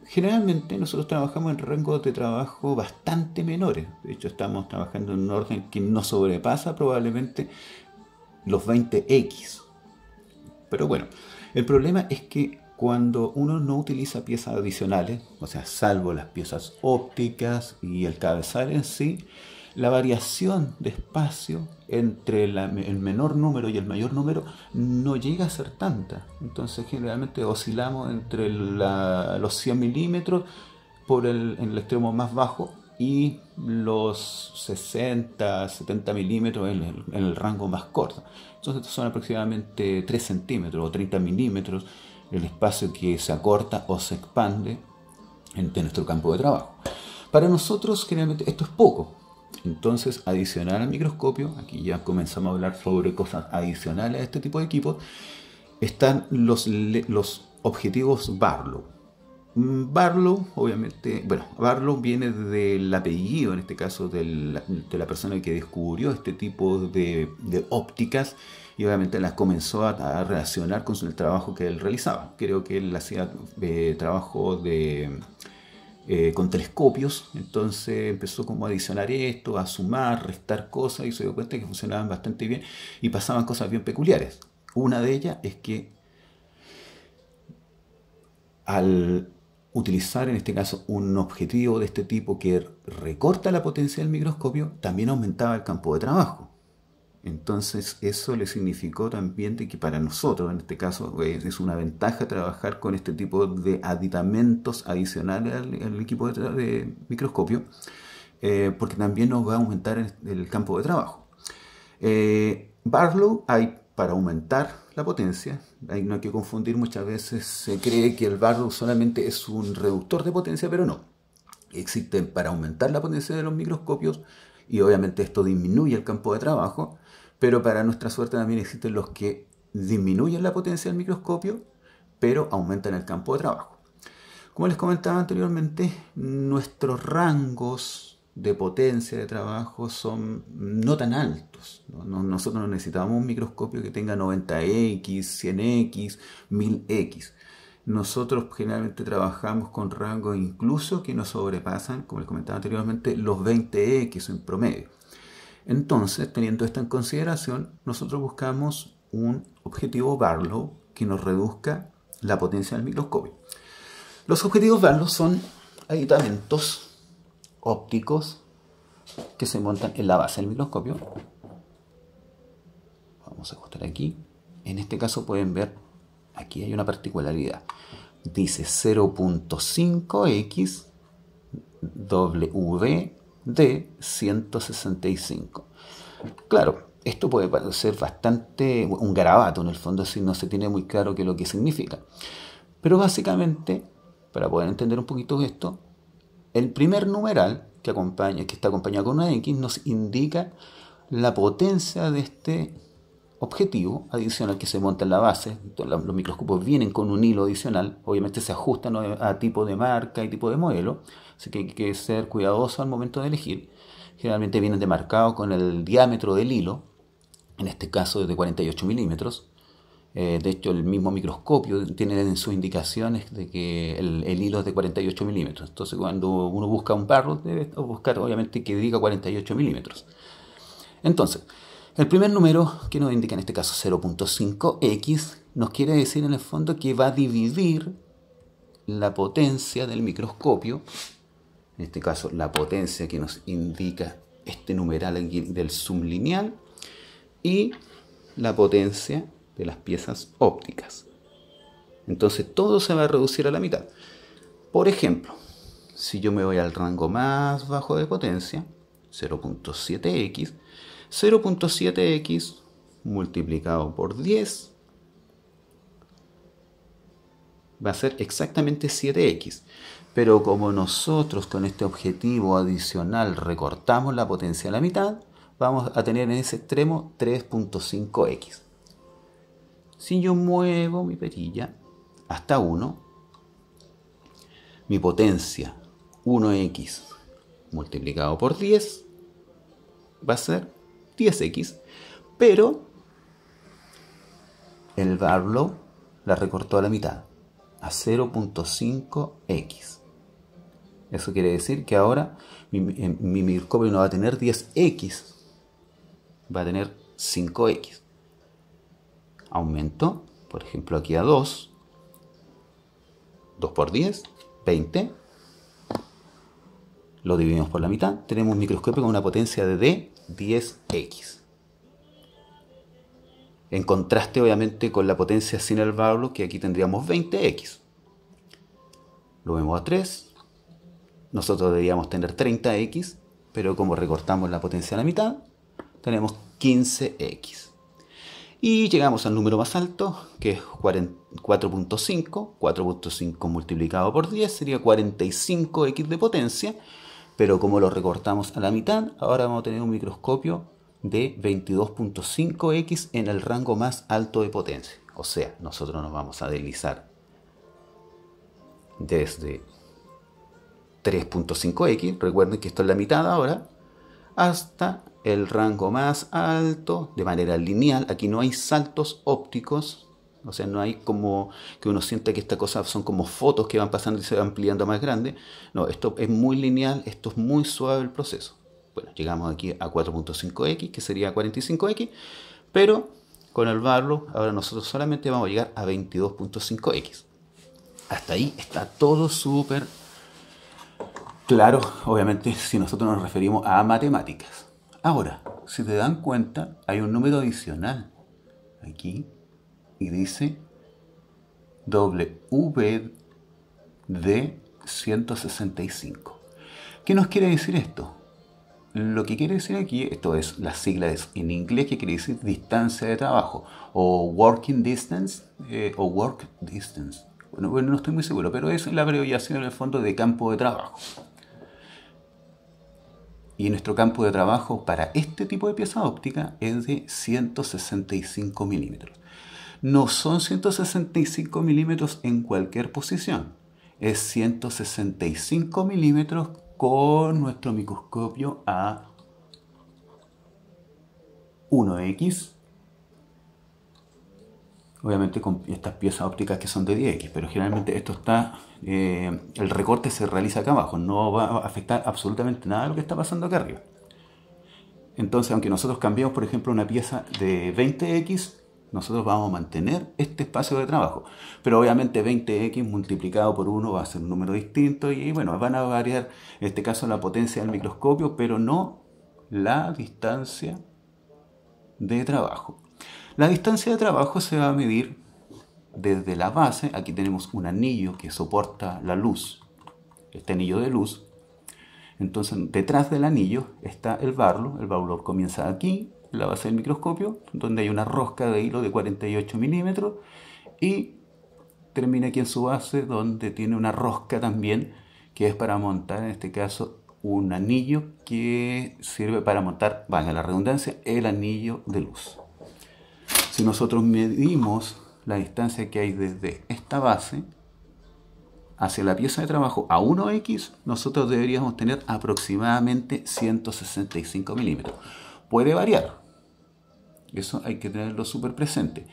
generalmente nosotros trabajamos en rangos de trabajo bastante menores. De hecho, estamos trabajando en un orden que no sobrepasa probablemente los 20X. Pero bueno, el problema es que cuando uno no utiliza piezas adicionales, o sea, salvo las piezas ópticas y el cabezal en sí, la variación de espacio entre el menor número y el mayor número no llega a ser tanta. Entonces generalmente oscilamos entre los 100 milímetros por el, en el extremo más bajo y los 60, 70 milímetros en el, el rango más corto. Entonces son aproximadamente 3 centímetros o 30 milímetros el espacio que se acorta o se expande entre nuestro campo de trabajo. Para nosotros generalmente esto es poco, entonces, adicional al microscopio, aquí ya comenzamos a hablar sobre cosas adicionales a este tipo de equipos, están los, los objetivos Barlow. Mm, Barlow, obviamente, bueno, Barlow viene del apellido, en este caso, de la persona que descubrió este tipo de, ópticas y obviamente las comenzó a, relacionar con el trabajo que él realizaba. Creo que él hacía eh, trabajo de eh, con telescopios, entonces empezó como a adicionar esto, a sumar, restar cosas y se dio cuenta que funcionaban bastante bien y pasaban cosas bien peculiares. Una de ellas es que al utilizar en este caso un objetivo de este tipo que recorta la potencia del microscopio, también aumentaba el campo de trabajo. Entonces eso le significó también que para nosotros, en este caso, eh, es una ventaja trabajar con este tipo de aditamentos adicionales al, equipo de, microscopio, eh, porque también nos va a aumentar el, campo de trabajo. Eh, Barlow hay para aumentar la potencia, hay, no hay que confundir, muchas veces se cree que el Barlow solamente es un reductor de potencia, pero no. Existen para aumentar la potencia de los microscopios y obviamente esto disminuye el campo de trabajo pero para nuestra suerte también existen los que disminuyen la potencia del microscopio, pero aumentan el campo de trabajo. Como les comentaba anteriormente, nuestros rangos de potencia de trabajo son no tan altos. Nosotros no necesitamos un microscopio que tenga 90X, 100X, 1000X. Nosotros generalmente trabajamos con rangos incluso que no sobrepasan, como les comentaba anteriormente, los 20X en promedio. Entonces, teniendo esto en consideración, nosotros buscamos un objetivo Barlow que nos reduzca la potencia del microscopio. Los objetivos Barlow son aditamentos ópticos que se montan en la base del microscopio. Vamos a ajustar aquí. En este caso pueden ver, aquí hay una particularidad. Dice 0.5x W de 165. Claro, esto puede parecer bastante un garabato en el fondo si no se tiene muy claro qué es lo que significa. Pero básicamente, para poder entender un poquito esto, el primer numeral que, acompaña, que está acompañado con una X nos indica la potencia de este objetivo adicional que se monta en la base. los microscopios vienen con un hilo adicional, obviamente se ajustan a tipo de marca y tipo de modelo, así que hay que ser cuidadoso al momento de elegir. Generalmente vienen demarcados con el diámetro del hilo, en este caso de 48 milímetros. Eh, de hecho, el mismo microscopio tiene en sus indicaciones de que el, el hilo es de 48 milímetros. Entonces, cuando uno busca un barro, debe buscar obviamente que diga 48 milímetros. Entonces, el primer número, que nos indica en este caso 0.5x, nos quiere decir en el fondo que va a dividir la potencia del microscopio, en este caso la potencia que nos indica este numeral del zoom lineal, y la potencia de las piezas ópticas. Entonces todo se va a reducir a la mitad. Por ejemplo, si yo me voy al rango más bajo de potencia, 0.7x, 0.7x multiplicado por 10 va a ser exactamente 7x. Pero como nosotros con este objetivo adicional recortamos la potencia a la mitad, vamos a tener en ese extremo 3.5x. Si yo muevo mi perilla hasta 1, mi potencia 1x multiplicado por 10 va a ser 10x, pero el Barlow la recortó a la mitad, a 0.5x. Eso quiere decir que ahora mi, mi eh, microscopio no va a tener 10x, va a tener 5x. Aumento, por ejemplo, aquí a 2. 2 por 10, 20. Lo dividimos por la mitad. Tenemos un microscopio con una potencia de D 10x. En contraste, obviamente, con la potencia sin el valor, que aquí tendríamos 20x. Lo vemos a 3. Nosotros deberíamos tener 30x, pero como recortamos la potencia a la mitad, tenemos 15x. Y llegamos al número más alto, que es 4.5. 4.5 multiplicado por 10 sería 45x de potencia pero como lo recortamos a la mitad, ahora vamos a tener un microscopio de 22.5x en el rango más alto de potencia. O sea, nosotros nos vamos a deslizar desde 3.5x, recuerden que esto es la mitad ahora, hasta el rango más alto de manera lineal. Aquí no hay saltos ópticos, o sea, no hay como que uno sienta que estas cosas son como fotos que van pasando y se van ampliando más grande. No, esto es muy lineal, esto es muy suave el proceso. Bueno, llegamos aquí a 4.5x, que sería 45x, pero con el barro ahora nosotros solamente vamos a llegar a 22.5x. Hasta ahí está todo súper claro, obviamente, si nosotros nos referimos a matemáticas. Ahora, si te dan cuenta, hay un número adicional aquí y dice WD 165. ¿Qué nos quiere decir esto? Lo que quiere decir aquí, esto es la sigla es en inglés que quiere decir distancia de trabajo o working distance eh, o work distance. Bueno, bueno, no estoy muy seguro, pero es la abreviación en el fondo de campo de trabajo. Y nuestro campo de trabajo para este tipo de pieza óptica es de 165 milímetros no son 165 milímetros en cualquier posición, es 165 milímetros con nuestro microscopio a 1X. Obviamente con estas piezas ópticas que son de 10X, pero generalmente esto está, eh, el recorte se realiza acá abajo, no va a afectar absolutamente nada de lo que está pasando acá arriba. Entonces, aunque nosotros cambiemos, por ejemplo, una pieza de 20X nosotros vamos a mantener este espacio de trabajo. Pero obviamente 20x multiplicado por 1 va a ser un número distinto y bueno, van a variar en este caso la potencia del microscopio, pero no la distancia de trabajo. La distancia de trabajo se va a medir desde la base. Aquí tenemos un anillo que soporta la luz, este anillo de luz. Entonces, detrás del anillo está el barlo. El barlo comienza aquí la base del microscopio, donde hay una rosca de hilo de 48 milímetros, y termina aquí en su base, donde tiene una rosca también, que es para montar, en este caso, un anillo que sirve para montar, valga la redundancia, el anillo de luz. Si nosotros medimos la distancia que hay desde esta base hacia la pieza de trabajo a 1x, nosotros deberíamos tener aproximadamente 165 milímetros puede variar. Eso hay que tenerlo súper presente.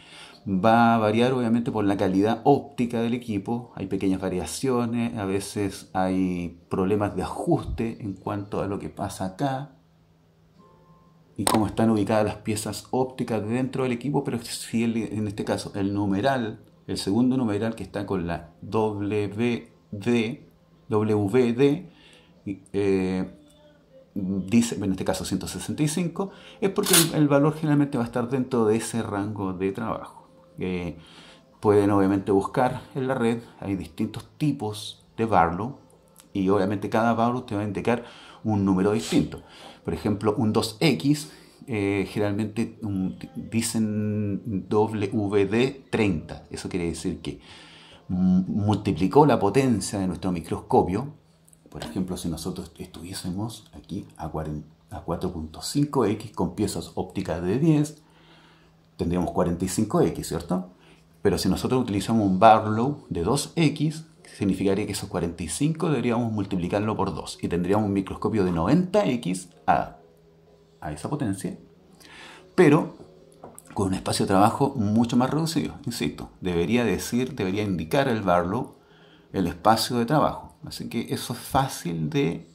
Va a variar obviamente por la calidad óptica del equipo, hay pequeñas variaciones, a veces hay problemas de ajuste en cuanto a lo que pasa acá y cómo están ubicadas las piezas ópticas dentro del equipo, pero si en este caso el numeral, el segundo numeral que está con la WD, WD, en este caso 165, es porque el, valor generalmente va a estar dentro de ese rango de trabajo. Eh, pueden obviamente buscar en la red, hay distintos tipos de Barlow y obviamente cada Barlow te va a indicar un número distinto. Por ejemplo, un 2X eh, generalmente dicen WD30, eso quiere decir que multiplicó la potencia de nuestro microscopio por ejemplo, si nosotros estuviésemos aquí a, 4.5x con piezas ópticas de 10, tendríamos 45x, ¿cierto? Pero si nosotros utilizamos un Barlow de 2x, significaría que esos 45 deberíamos multiplicarlo por 2 y tendríamos un microscopio de 90x a, a esa potencia, pero con un espacio de trabajo mucho más reducido, insisto, debería decir, debería indicar el Barlow el espacio de trabajo. Así que eso es fácil de,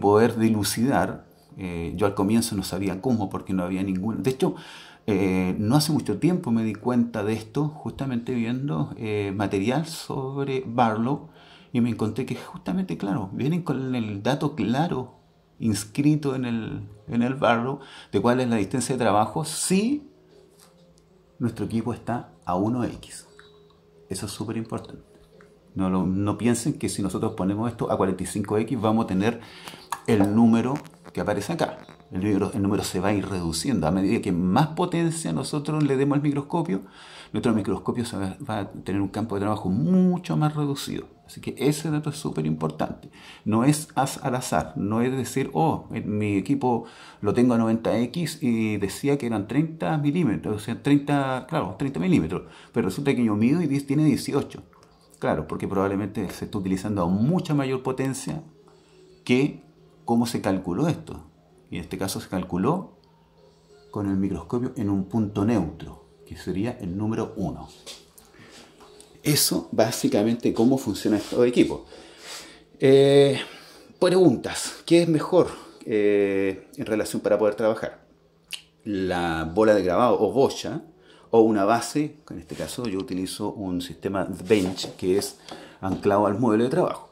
poder dilucidar. Eh, yo al comienzo no sabía cómo porque no había ninguno. De hecho, eh, no hace mucho tiempo me di cuenta de esto, justamente viendo eh, material sobre Barlow, y me encontré que justamente, claro, vienen con el dato claro inscrito en el, en el Barlow de cuál es la distancia de trabajo si nuestro equipo está a 1x. Eso es súper importante. No, piensen que si nosotros ponemos esto a 45x vamos a tener el número que aparece acá. El número, se va a ir reduciendo. A medida que más potencia nosotros le demos al microscopio, nuestro microscopio va, a tener un campo de trabajo mucho más reducido. Así que ese dato es súper importante. No es al azar, no es decir, oh, eh, mi equipo lo tengo a 90X y decía que eran 30 milímetros, o sea, 30, claro, 30 milímetros, pero resulta que yo mido y tiene 18 Claro, porque probablemente se está utilizando a mucha mayor potencia que cómo se calculó esto. Y en este caso se calculó con el microscopio en un punto neutro, que sería el número 1. Eso básicamente cómo funciona este equipo. Eh, preguntas, ¿qué es mejor eh, en relación para poder trabajar? La bola de grabado o boya una base, en este caso yo utilizo un sistema bench que es anclado al mueble de trabajo.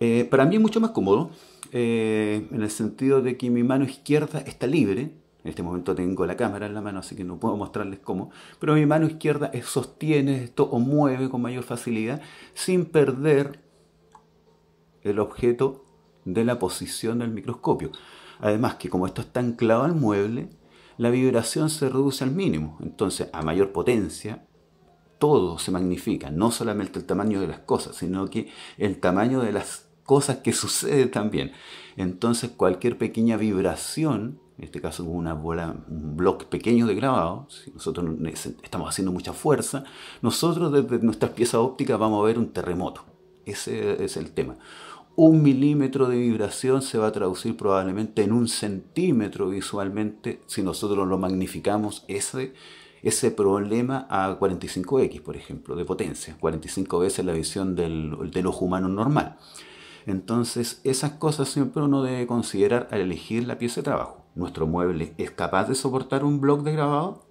Eh, para mí es mucho más cómodo, eh, en el sentido de que mi mano izquierda está libre, en este momento tengo la cámara en la mano, así que no puedo mostrarles cómo. Pero mi mano izquierda sostiene esto o mueve con mayor facilidad sin perder el objeto de la posición del microscopio. Además que como esto está anclado al mueble, la vibración se reduce al mínimo. Entonces, a mayor potencia, todo se magnifica, no solamente el tamaño de las cosas, sino que el tamaño de las cosas que sucede también. Entonces, cualquier pequeña vibración, en este caso una bola, un bloque pequeño de grabado, si nosotros estamos haciendo mucha fuerza, nosotros desde nuestras piezas ópticas vamos a ver un terremoto. Ese es el tema un milímetro de vibración se va a traducir probablemente en un centímetro visualmente si nosotros lo magnificamos ese, ese problema a 45x, por ejemplo, de potencia, 45 veces la visión del, del ojo humano normal. Entonces, esas cosas siempre uno debe considerar al elegir la pieza de trabajo. ¿Nuestro mueble es capaz de soportar un bloc de grabado?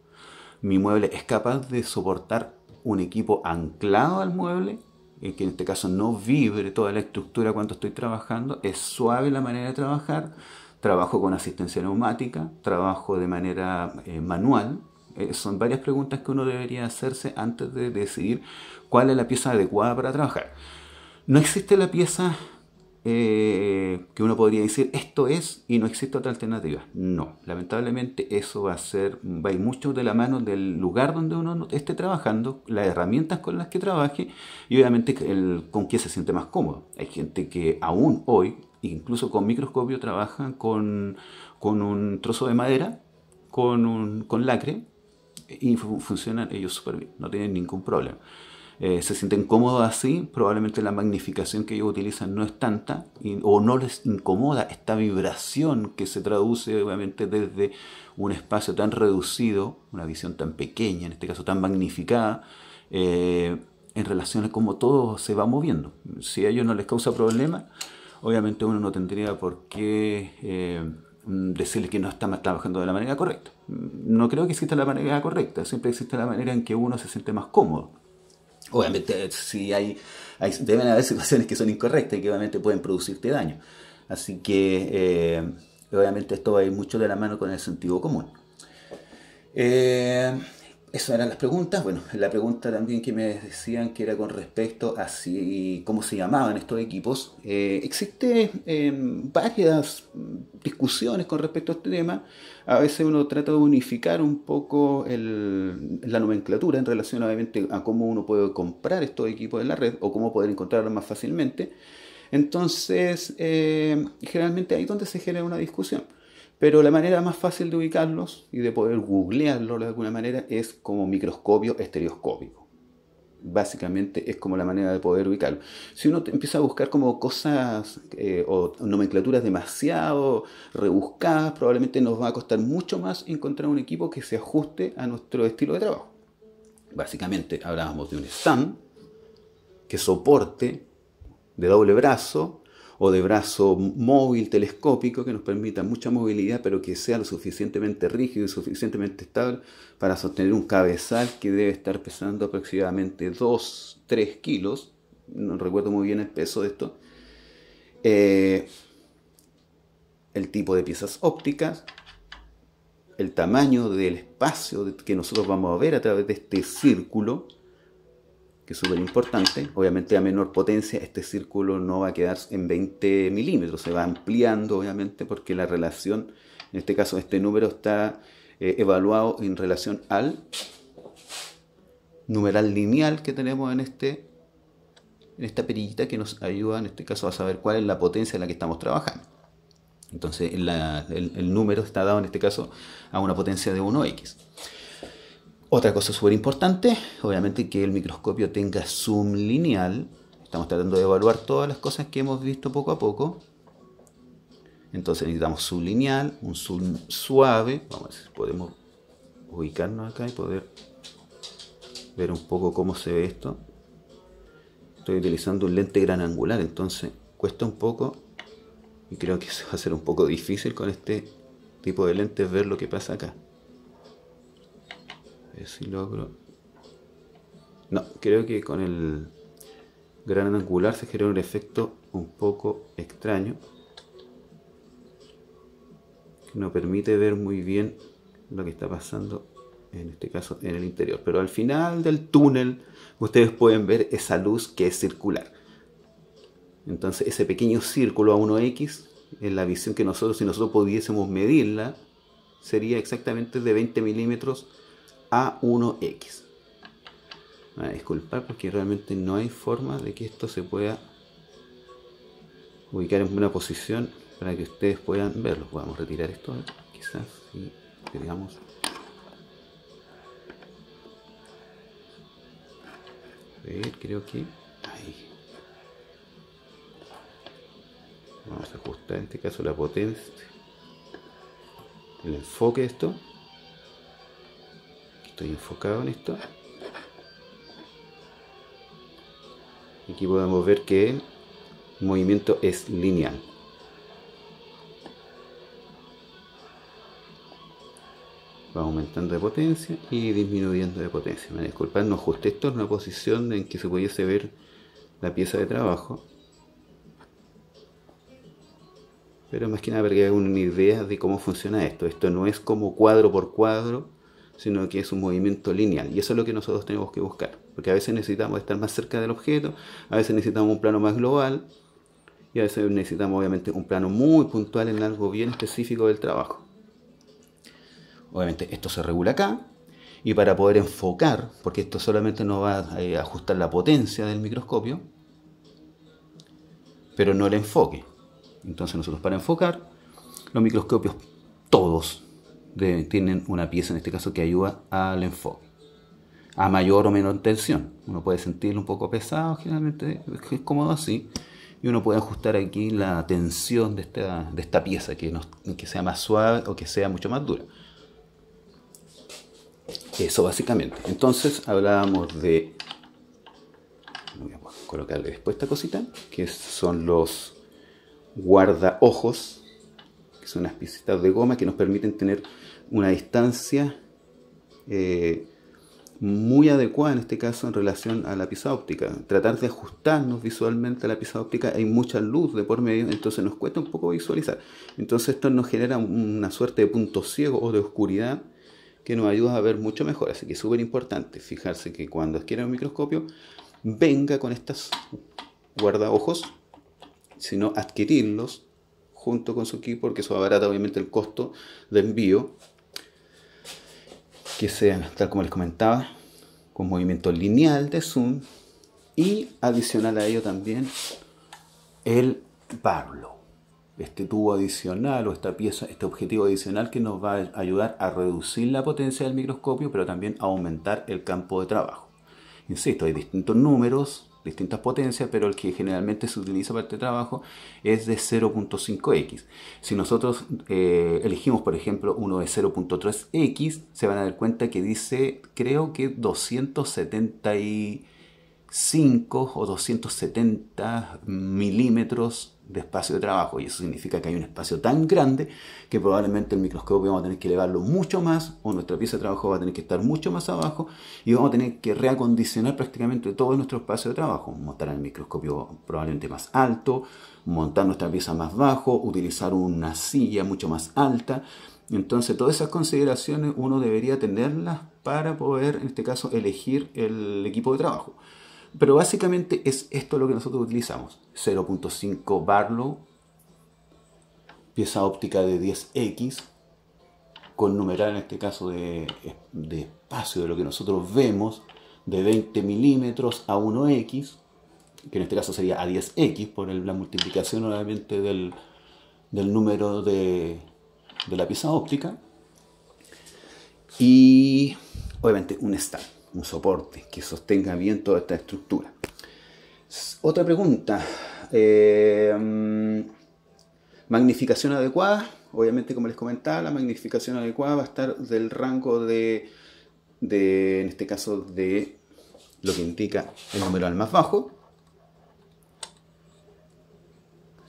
¿Mi mueble es capaz de soportar un equipo anclado al mueble? Eh, que en este caso no vibre toda la estructura cuando estoy trabajando, es suave la manera de trabajar, trabajo con asistencia neumática, trabajo de manera eh, manual. Eh, son varias preguntas que uno debería hacerse antes de decidir cuál es la pieza adecuada para trabajar. No existe la pieza eh, que uno podría decir esto es y no existe otra alternativa. No, lamentablemente eso va a ser, va a ir mucho de la mano del lugar donde uno esté trabajando, las herramientas con las que trabaje y obviamente con qué se siente más cómodo. Hay gente que aún hoy, incluso con microscopio, trabajan con, un trozo de madera, con, un, con lacre y funcionan ellos súper bien, no tienen ningún problema. Eh, se sienten cómodos así, probablemente la magnificación que ellos utilizan no es tanta o no les incomoda esta vibración que se traduce obviamente desde un espacio tan reducido, una visión tan pequeña, en este caso tan magnificada, eh, en relación a cómo todo se va moviendo. Si a ellos no les causa problema, obviamente uno no tendría por qué eh, mm, decirles que no está trabajando de la manera correcta. No creo que exista la manera correcta, siempre existe la manera en que uno se siente más cómodo. Obviamente, si hay, deben haber situaciones que son incorrectas y que obviamente pueden producirte daño. Así que, eh, obviamente, esto va a ir mucho de la mano con el sentido común. Eh, esas eran las preguntas. Bueno, la pregunta también que me decían que era con respecto a cómo se llamaban estos equipos. Eh, existe eh, varias discusiones con respecto a este tema. A veces uno trata de unificar un poco la nomenclatura en relación obviamente a cómo uno puede comprar estos equipos en la red o cómo poder encontrarlos más fácilmente. Entonces, eh, generalmente ahí es donde se genera una discusión. Pero la manera más fácil de ubicarlos y de poder googlearlos de alguna manera es como microscopio estereoscópico. Básicamente es como la manera de poder ubicarlo. Si uno empieza a buscar como cosas eh, o nomenclaturas demasiado rebuscadas, probablemente nos va a costar mucho más encontrar un equipo que se ajuste a nuestro estilo de trabajo. Básicamente hablábamos de un stand que soporte de doble brazo o de brazo móvil, telescópico, que nos permita mucha movilidad, pero que sea lo suficientemente rígido y suficientemente estable para sostener un cabezal que debe estar pesando aproximadamente 2-3 kilos. No recuerdo muy bien el peso de esto. Eh, el tipo de piezas ópticas, el tamaño del espacio que nosotros vamos a ver a través de este círculo, que es súper importante. Obviamente a menor potencia este círculo no va a quedar en 20 milímetros, se va ampliando obviamente porque la relación, en este caso este número está eh, evaluado en relación al numeral lineal que tenemos en, este, en esta perillita que nos ayuda en este caso a saber cuál es la potencia en la que estamos trabajando. Entonces el número está dado en este caso a una potencia de 1x. Otra cosa súper importante, obviamente que el microscopio tenga zoom lineal. Estamos tratando de evaluar todas las cosas que hemos visto poco a poco. Entonces necesitamos zoom lineal, un zoom suave. Vamos a ver si podemos ubicarnos acá y poder ver un poco cómo se ve esto. Estoy utilizando un lente gran angular, entonces cuesta un poco. Y creo que se va a ser un poco difícil con este tipo de lentes ver lo que pasa acá si logro. No, creo que con el gran angular se genera un efecto un poco extraño. Que no permite ver muy bien lo que está pasando en este caso en el interior. Pero al final del túnel ustedes pueden ver esa luz que es circular. Entonces ese pequeño círculo a 1x, en la visión que nosotros, si nosotros pudiésemos medirla, sería exactamente de 20 milímetros a1X. a disculpar porque realmente no hay forma de que esto se pueda ubicar en una posición para que ustedes puedan verlo. Podemos retirar esto, ¿eh? quizás digamos. ver, creo que ahí. Vamos a ajustar en este caso la potencia, el enfoque de esto estoy enfocado en esto. Aquí podemos ver que el movimiento es lineal. Va aumentando de potencia y disminuyendo de potencia. Me disculpan, no ajusté esto en una posición en que se pudiese ver la pieza de trabajo. Pero más que nada para que hagan una idea de cómo funciona esto. Esto no es como cuadro por cuadro, sino que es un movimiento lineal. Y eso es lo que nosotros tenemos que buscar, porque a veces necesitamos estar más cerca del objeto, a veces necesitamos un plano más global, y a veces necesitamos obviamente un plano muy puntual en algo bien específico del trabajo. Obviamente esto se regula acá, y para poder enfocar, porque esto solamente nos va a eh, ajustar la potencia del microscopio, pero no el enfoque. Entonces nosotros para enfocar, los microscopios todos tienen una pieza en este caso que ayuda al enfoque. A mayor o menor tensión. Uno puede sentirlo un poco pesado, generalmente es cómodo así. Y uno puede ajustar aquí la tensión de esta, de esta pieza, que, sea más suave o que sea mucho más dura. Eso básicamente. Entonces hablábamos de... colocarle después esta cosita, que son los guardaojos, que son unas piecitas de goma que nos permiten tener una distancia eh, muy adecuada en este caso en relación a la pieza óptica. Tratar de ajustarnos visualmente a la pieza óptica, hay mucha luz de por medio, entonces nos cuesta un poco visualizar. Entonces esto nos genera una suerte de punto ciego o de oscuridad que nos ayuda a ver mucho mejor. Así que es súper importante fijarse que cuando adquiera un microscopio venga con estas guardaojos, sino adquirirlos junto con su equipo, porque eso abarata obviamente el costo de envío que sean, tal como les comentaba, con movimiento lineal de zoom y adicional a ello también el barlo, este tubo adicional o esta pieza, este objetivo adicional que nos va a ayudar a reducir la potencia del microscopio, pero también a aumentar el campo de trabajo. Insisto, hay distintos números, distintas potencias, pero el que generalmente se utiliza para este trabajo es de 0.5x. Si nosotros eh, elegimos, por ejemplo, uno de 0.3x, se van a dar cuenta que dice, creo que 275 o 270 milímetros de espacio de trabajo. Y eso significa que hay un espacio tan grande que probablemente el microscopio vamos a tener que elevarlo mucho más o nuestra pieza de trabajo va a tener que estar mucho más abajo y vamos a tener que reacondicionar prácticamente todo nuestro espacio de trabajo. Montar el microscopio probablemente más alto, montar nuestra pieza más bajo, utilizar una silla mucho más alta. Entonces todas esas consideraciones uno debería tenerlas para poder, en este caso, elegir el equipo de trabajo. Pero básicamente es esto lo que nosotros utilizamos. 0.5 Barlow, pieza óptica de 10X, con numeral en este caso de, espacio de lo que nosotros vemos, de 20 milímetros a 1X, que en este caso sería a 10X por la multiplicación obviamente del, número de, la pieza óptica. Y obviamente un stand un soporte que sostenga bien toda esta estructura. Otra pregunta. Eh, mm, magnificación adecuada. Obviamente, como les comentaba, la magnificación adecuada va a estar del rango de, en este caso, de lo que indica el número al más bajo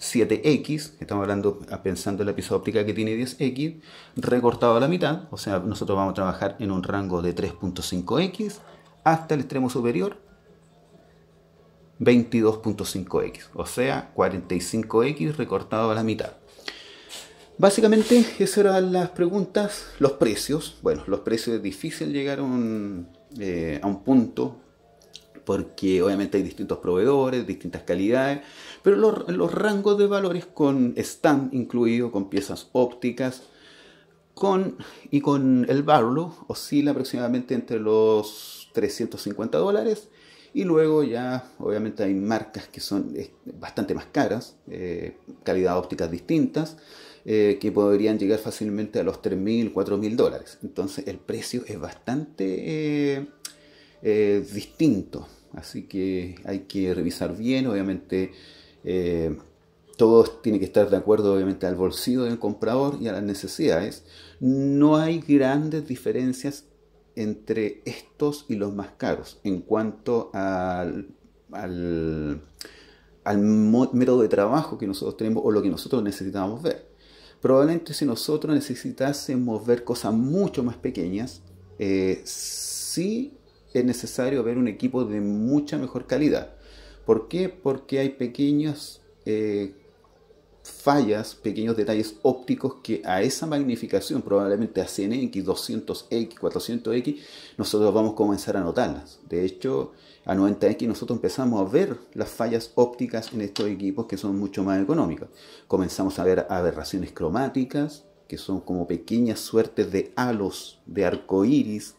7X, estamos hablando ah, pensando en la pieza óptica que tiene 10X, recortado a la mitad, o sea, nosotros vamos a trabajar en un rango de 3.5X hasta el extremo superior 22.5X, o sea, 45X recortado a la mitad. Básicamente, esas eran las preguntas, los precios. Bueno, los precios es difícil llegar a un, eh, a un punto porque obviamente hay distintos proveedores, distintas calidades, pero los, rangos de valores con stand incluido, con piezas ópticas, con, y con el Barlow oscila aproximadamente entre los 350 dólares y luego ya obviamente hay marcas que son bastante más caras, eh, calidad óptica distintas, eh, que podrían llegar fácilmente a los 3.000, 4.000 dólares. Entonces el precio es bastante eh, distinto. Así que hay que revisar bien, obviamente eh, todo tiene que estar de acuerdo obviamente al bolsillo del comprador y a las necesidades. No hay grandes diferencias entre estos y los más caros en cuanto al, al, método de trabajo que nosotros tenemos o lo que nosotros necesitamos ver. Probablemente si nosotros necesitásemos ver cosas mucho más pequeñas, eh, sí es necesario ver un equipo de mucha mejor calidad. ¿Por qué? Porque hay pequeñas eh, fallas, pequeños detalles ópticos que a esa magnificación, probablemente a 100x, 200x, 400x, nosotros vamos a comenzar a notarlas. De hecho, a 90x nosotros empezamos a ver las fallas ópticas en estos equipos que son mucho más económicas. Comenzamos a ver aberraciones cromáticas, que son como pequeñas suertes de halos, de arco iris,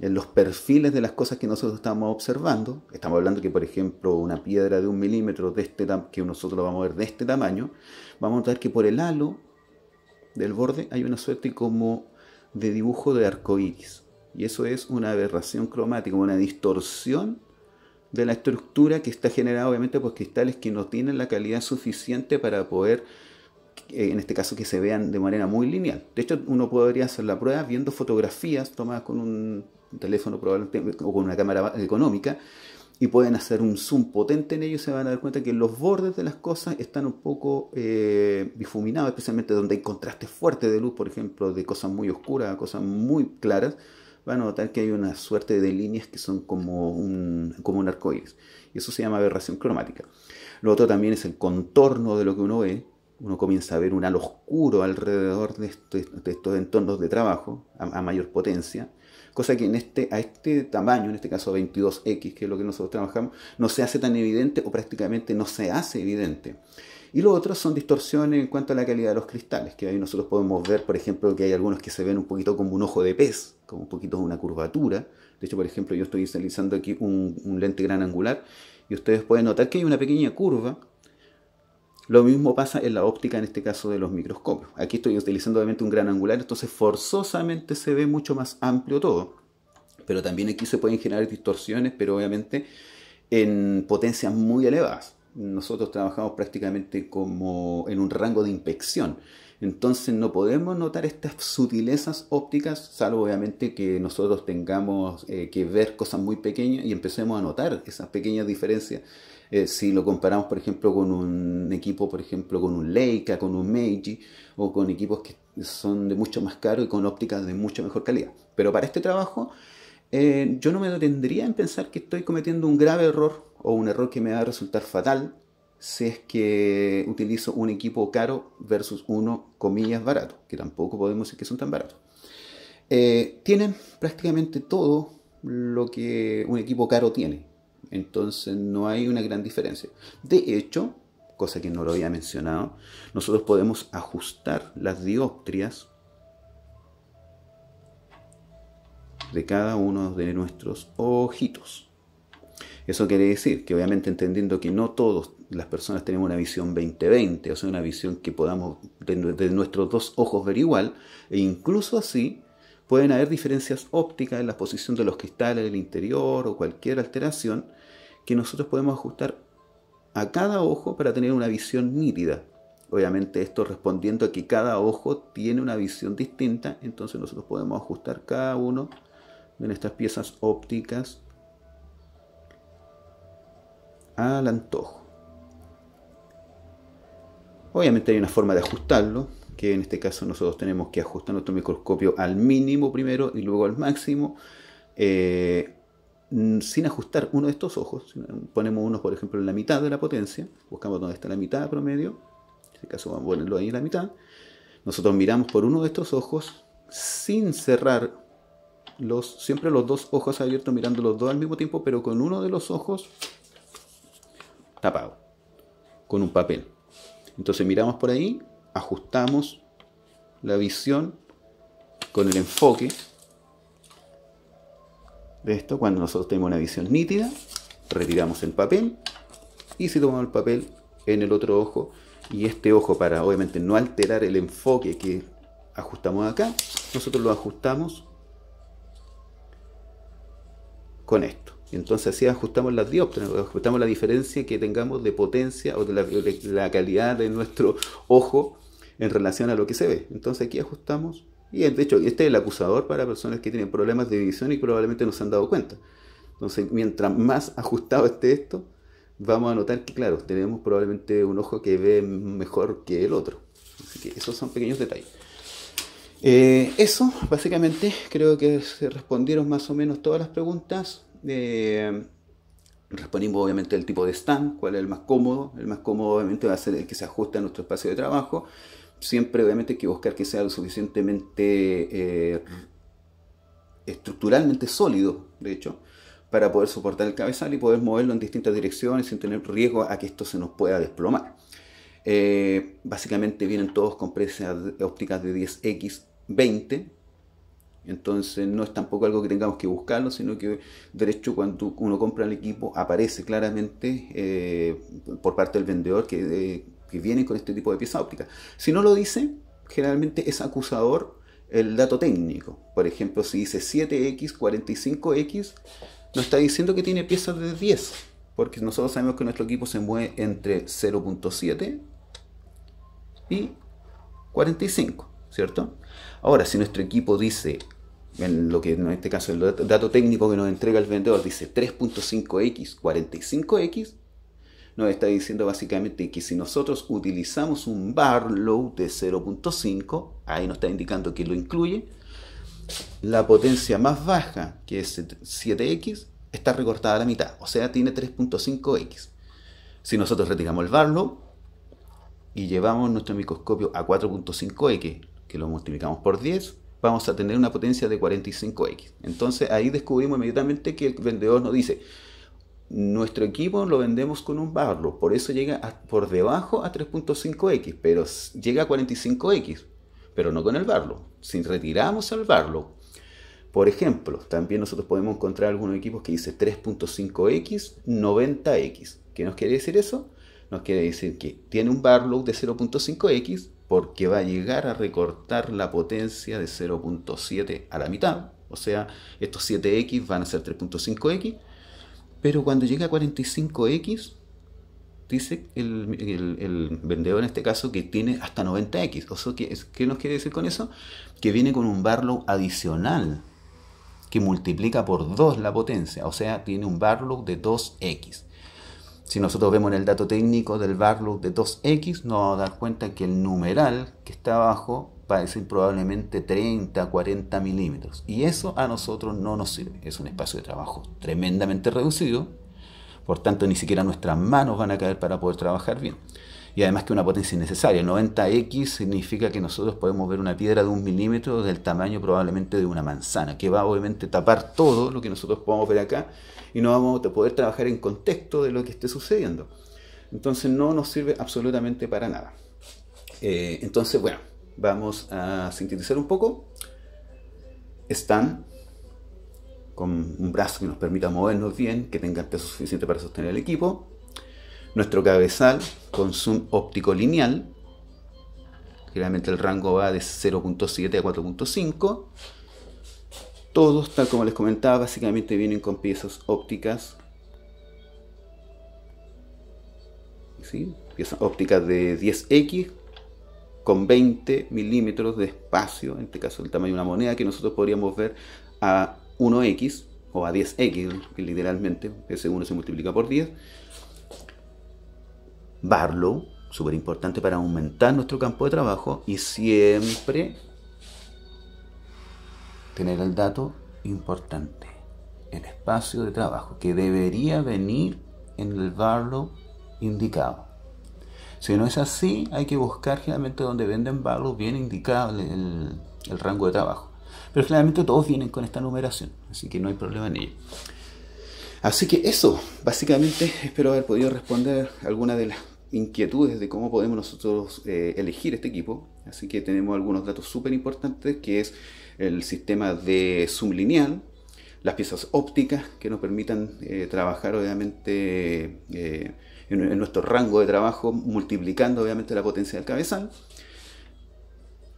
en los perfiles de las cosas que nosotros estamos observando. Estamos hablando que, por ejemplo, una piedra de un milímetro de este que nosotros vamos a ver de este tamaño, vamos a notar que por el halo del borde hay una suerte como de dibujo de arco iris. Y eso es una aberración cromática, una distorsión de la estructura que está generada obviamente por pues, cristales que no tienen la calidad suficiente para poder eh, en este caso que se vean de manera muy lineal. De hecho, uno podría hacer la prueba viendo fotografías tomadas con un un teléfono probablemente o con una cámara económica y pueden hacer un zoom potente en ellos se van a dar cuenta que los bordes de las cosas están un poco eh, difuminados, especialmente donde hay contraste fuerte de luz, por ejemplo, de cosas muy oscuras a cosas muy claras, van a notar que hay una suerte de líneas que son como un, como un arcoíris. Y eso se llama aberración cromática. Lo otro también es el contorno de lo que uno ve. Uno comienza a ver un halo oscuro alrededor de, estos, entornos de trabajo a mayor potencia cosa que en este, a este tamaño, en este caso 22X, que es lo que nosotros trabajamos, no se hace tan evidente o prácticamente no se hace evidente. Y lo otro son distorsiones en cuanto a la calidad de los cristales, que ahí nosotros podemos ver, por ejemplo, que hay algunos que se ven un poquito como un ojo de pez, como un poquito una curvatura. De hecho, por ejemplo, yo estoy utilizando aquí un, un lente gran angular y ustedes pueden notar que hay una pequeña curva lo mismo pasa en la óptica, en este caso de los microscopios. Aquí estoy utilizando obviamente un gran angular, entonces forzosamente se ve mucho más amplio todo. Pero también aquí se pueden generar distorsiones, pero obviamente en potencias muy elevadas. Nosotros trabajamos prácticamente como en un rango de inspección. Entonces no podemos notar estas sutilezas ópticas, salvo obviamente que nosotros tengamos eh, que ver cosas muy pequeñas y empecemos a notar esas pequeñas diferencias eh, si lo comparamos, por ejemplo, con un equipo, por ejemplo, con un Leica, con un Meiji o con equipos que son de mucho más caro y con ópticas de mucha mejor calidad. Pero para este trabajo eh, yo no me detendría en pensar que estoy cometiendo un grave error o un error que me va a resultar fatal si es que utilizo un equipo caro versus uno, comillas, barato, que tampoco podemos decir que son tan baratos. Eh, tienen prácticamente todo lo que un equipo caro tiene. Entonces no hay una gran diferencia. De hecho, cosa que no lo había mencionado, nosotros podemos ajustar las dioptrias de cada uno de nuestros ojitos. Eso quiere decir que obviamente entendiendo que no todas las personas tenemos una visión 20-20, o sea, una visión que podamos de, nuestros dos ojos ver igual, e incluso así pueden haber diferencias ópticas en la posición de los cristales el interior o cualquier alteración que nosotros podemos ajustar a cada ojo para tener una visión nítida. Obviamente esto respondiendo a que cada ojo tiene una visión distinta, entonces nosotros podemos ajustar cada uno de nuestras piezas ópticas al antojo. Obviamente hay una forma de ajustarlo, que en este caso nosotros tenemos que ajustar nuestro microscopio al mínimo primero y luego al máximo. Eh, Mm, sin ajustar uno de estos ojos, mm, ponemos uno, por ejemplo, en la mitad de la potencia, buscamos dónde está la mitad promedio, en este caso vamos a ponerlo ahí en la mitad, nosotros miramos por uno de estos ojos sin cerrar los, siempre los dos ojos abiertos, mirando los dos al mismo tiempo, pero con uno de los ojos tapado, con un papel. Entonces miramos por ahí, ajustamos la visión con el enfoque de esto, cuando nosotros tenemos una visión nítida, retiramos el papel y si tomamos el papel en el otro ojo y este ojo para obviamente no alterar el enfoque que ajustamos acá, nosotros lo ajustamos con esto. entonces así ajustamos las dioptrías ajustamos la diferencia que tengamos de potencia o la, de la calidad de nuestro ojo en relación a lo que se ve. Entonces aquí ajustamos y de hecho, este es el acusador para personas que tienen problemas de visión y probablemente no se han dado cuenta. Entonces, mientras más ajustado esté esto, vamos a notar que, claro, tenemos probablemente un ojo que ve mejor que el otro. Así que esos son pequeños detalles. Eh, eso, básicamente, creo que se respondieron más o menos todas las preguntas. Eh, respondimos obviamente el tipo de stand, cuál es el más cómodo. El más cómodo obviamente va a ser el que se ajuste a nuestro espacio de trabajo siempre obviamente hay que buscar que sea lo suficientemente eh, estructuralmente sólido, de hecho, para poder soportar el cabezal y poder moverlo en distintas direcciones sin tener riesgo a que esto se nos pueda desplomar. Eh, básicamente vienen todos con precios ópticas de 10x20, entonces no es tampoco algo que tengamos que buscarlo, sino que derecho cuando uno compra el equipo aparece claramente eh, por parte del vendedor que que vienen con este tipo de pieza óptica. Si no lo dice, generalmente es acusador el dato técnico. Por ejemplo, si dice 7X, 45X, nos está diciendo que tiene piezas de 10, porque nosotros sabemos que nuestro equipo se mueve entre 0.7 y 45, ¿cierto? Ahora, si nuestro equipo dice, en lo que en este caso el dato técnico que nos entrega el vendedor dice 3.5X, 45X, nos está diciendo básicamente que si nosotros utilizamos un Barlow de 0.5, ahí nos está indicando que lo incluye, la potencia más baja, que es 7x, está recortada a la mitad, o sea, tiene 3.5x. Si nosotros retiramos el Barlow y llevamos nuestro microscopio a 4.5x, que lo multiplicamos por 10, vamos a tener una potencia de 45x. Entonces ahí descubrimos inmediatamente que el vendedor nos dice, nuestro equipo lo vendemos con un barlo, por eso llega por debajo a 3.5x, pero llega a 45x, pero no con el barlo. Si retiramos el barlo, por ejemplo, también nosotros podemos encontrar algunos equipos que dice 3.5x, 90x. ¿Qué nos quiere decir eso? Nos quiere decir que tiene un barlow de 0.5x porque va a llegar a recortar la potencia de 0.7 a la mitad. O sea, estos 7x van a ser 3.5x pero cuando llega a 45X, dice el, vendedor en este caso que tiene hasta 90X. O sea, ¿qué, ¿qué nos quiere decir con eso? Que viene con un barlow adicional que multiplica por 2 la potencia. O sea, tiene un barlow de 2X. Si nosotros vemos en el dato técnico del barlow de 2X, nos vamos a dar cuenta que el numeral que está abajo parecen probablemente 30, 40 milímetros. Y eso a nosotros no nos sirve. Es un espacio de trabajo tremendamente reducido, por tanto ni siquiera nuestras manos van a caer para poder trabajar bien. Y además que una potencia innecesaria. 90X significa que nosotros podemos ver una piedra de un milímetro del tamaño probablemente de una manzana, que va obviamente a tapar todo lo que nosotros podamos ver acá y no vamos a poder trabajar en contexto de lo que esté sucediendo. Entonces no nos sirve absolutamente para nada. Eh, entonces, bueno, vamos a sintetizar un poco. Están con un brazo que nos permita movernos bien, que tenga peso suficiente para sostener el equipo. Nuestro cabezal con zoom óptico lineal. Generalmente el rango va de 0.7 a 4.5. Todos, tal como les comentaba, básicamente vienen con piezas ópticas. Piezas ópticas de 10X con 20 milímetros de espacio, en este caso el tamaño de una moneda que nosotros podríamos ver a 1x o a 10x, que literalmente ese 1 se multiplica por 10. Barlow, súper importante para aumentar nuestro campo de trabajo y siempre tener el dato importante, el espacio de trabajo que debería venir en el Barlow indicado. Si no es así, hay que buscar generalmente donde venden valor bien indicado el, rango de trabajo. Pero generalmente todos vienen con esta numeración, así que no hay problema en ello. Así que eso, básicamente espero haber podido responder algunas de las inquietudes de cómo podemos nosotros eh, elegir este equipo. Así que tenemos algunos datos súper importantes que es el sistema de zoom lineal, las piezas ópticas que nos permitan eh, trabajar obviamente eh, en, nuestro rango de trabajo, multiplicando obviamente la potencia del cabezal,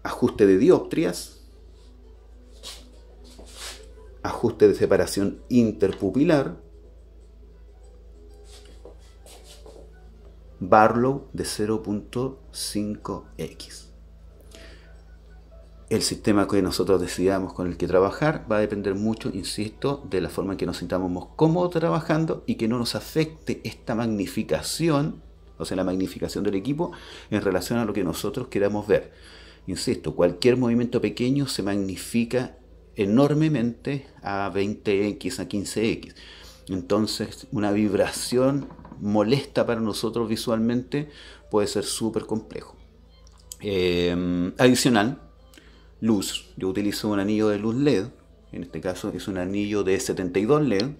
ajuste de dioptrias, ajuste de separación interpupilar, Barlow de 0.5x. El sistema que nosotros decidamos con el que trabajar va a depender mucho, insisto, de la forma en que nos sintamos cómodos trabajando y que no nos afecte esta magnificación, o sea, la magnificación del equipo en relación a lo que nosotros queramos ver. Insisto, cualquier movimiento pequeño se magnifica enormemente a 20x, a 15x. Entonces, una vibración molesta para nosotros visualmente puede ser súper complejo. Eh, adicional, luz. Yo utilizo un anillo de luz LED, en este caso es un anillo de 72 LED,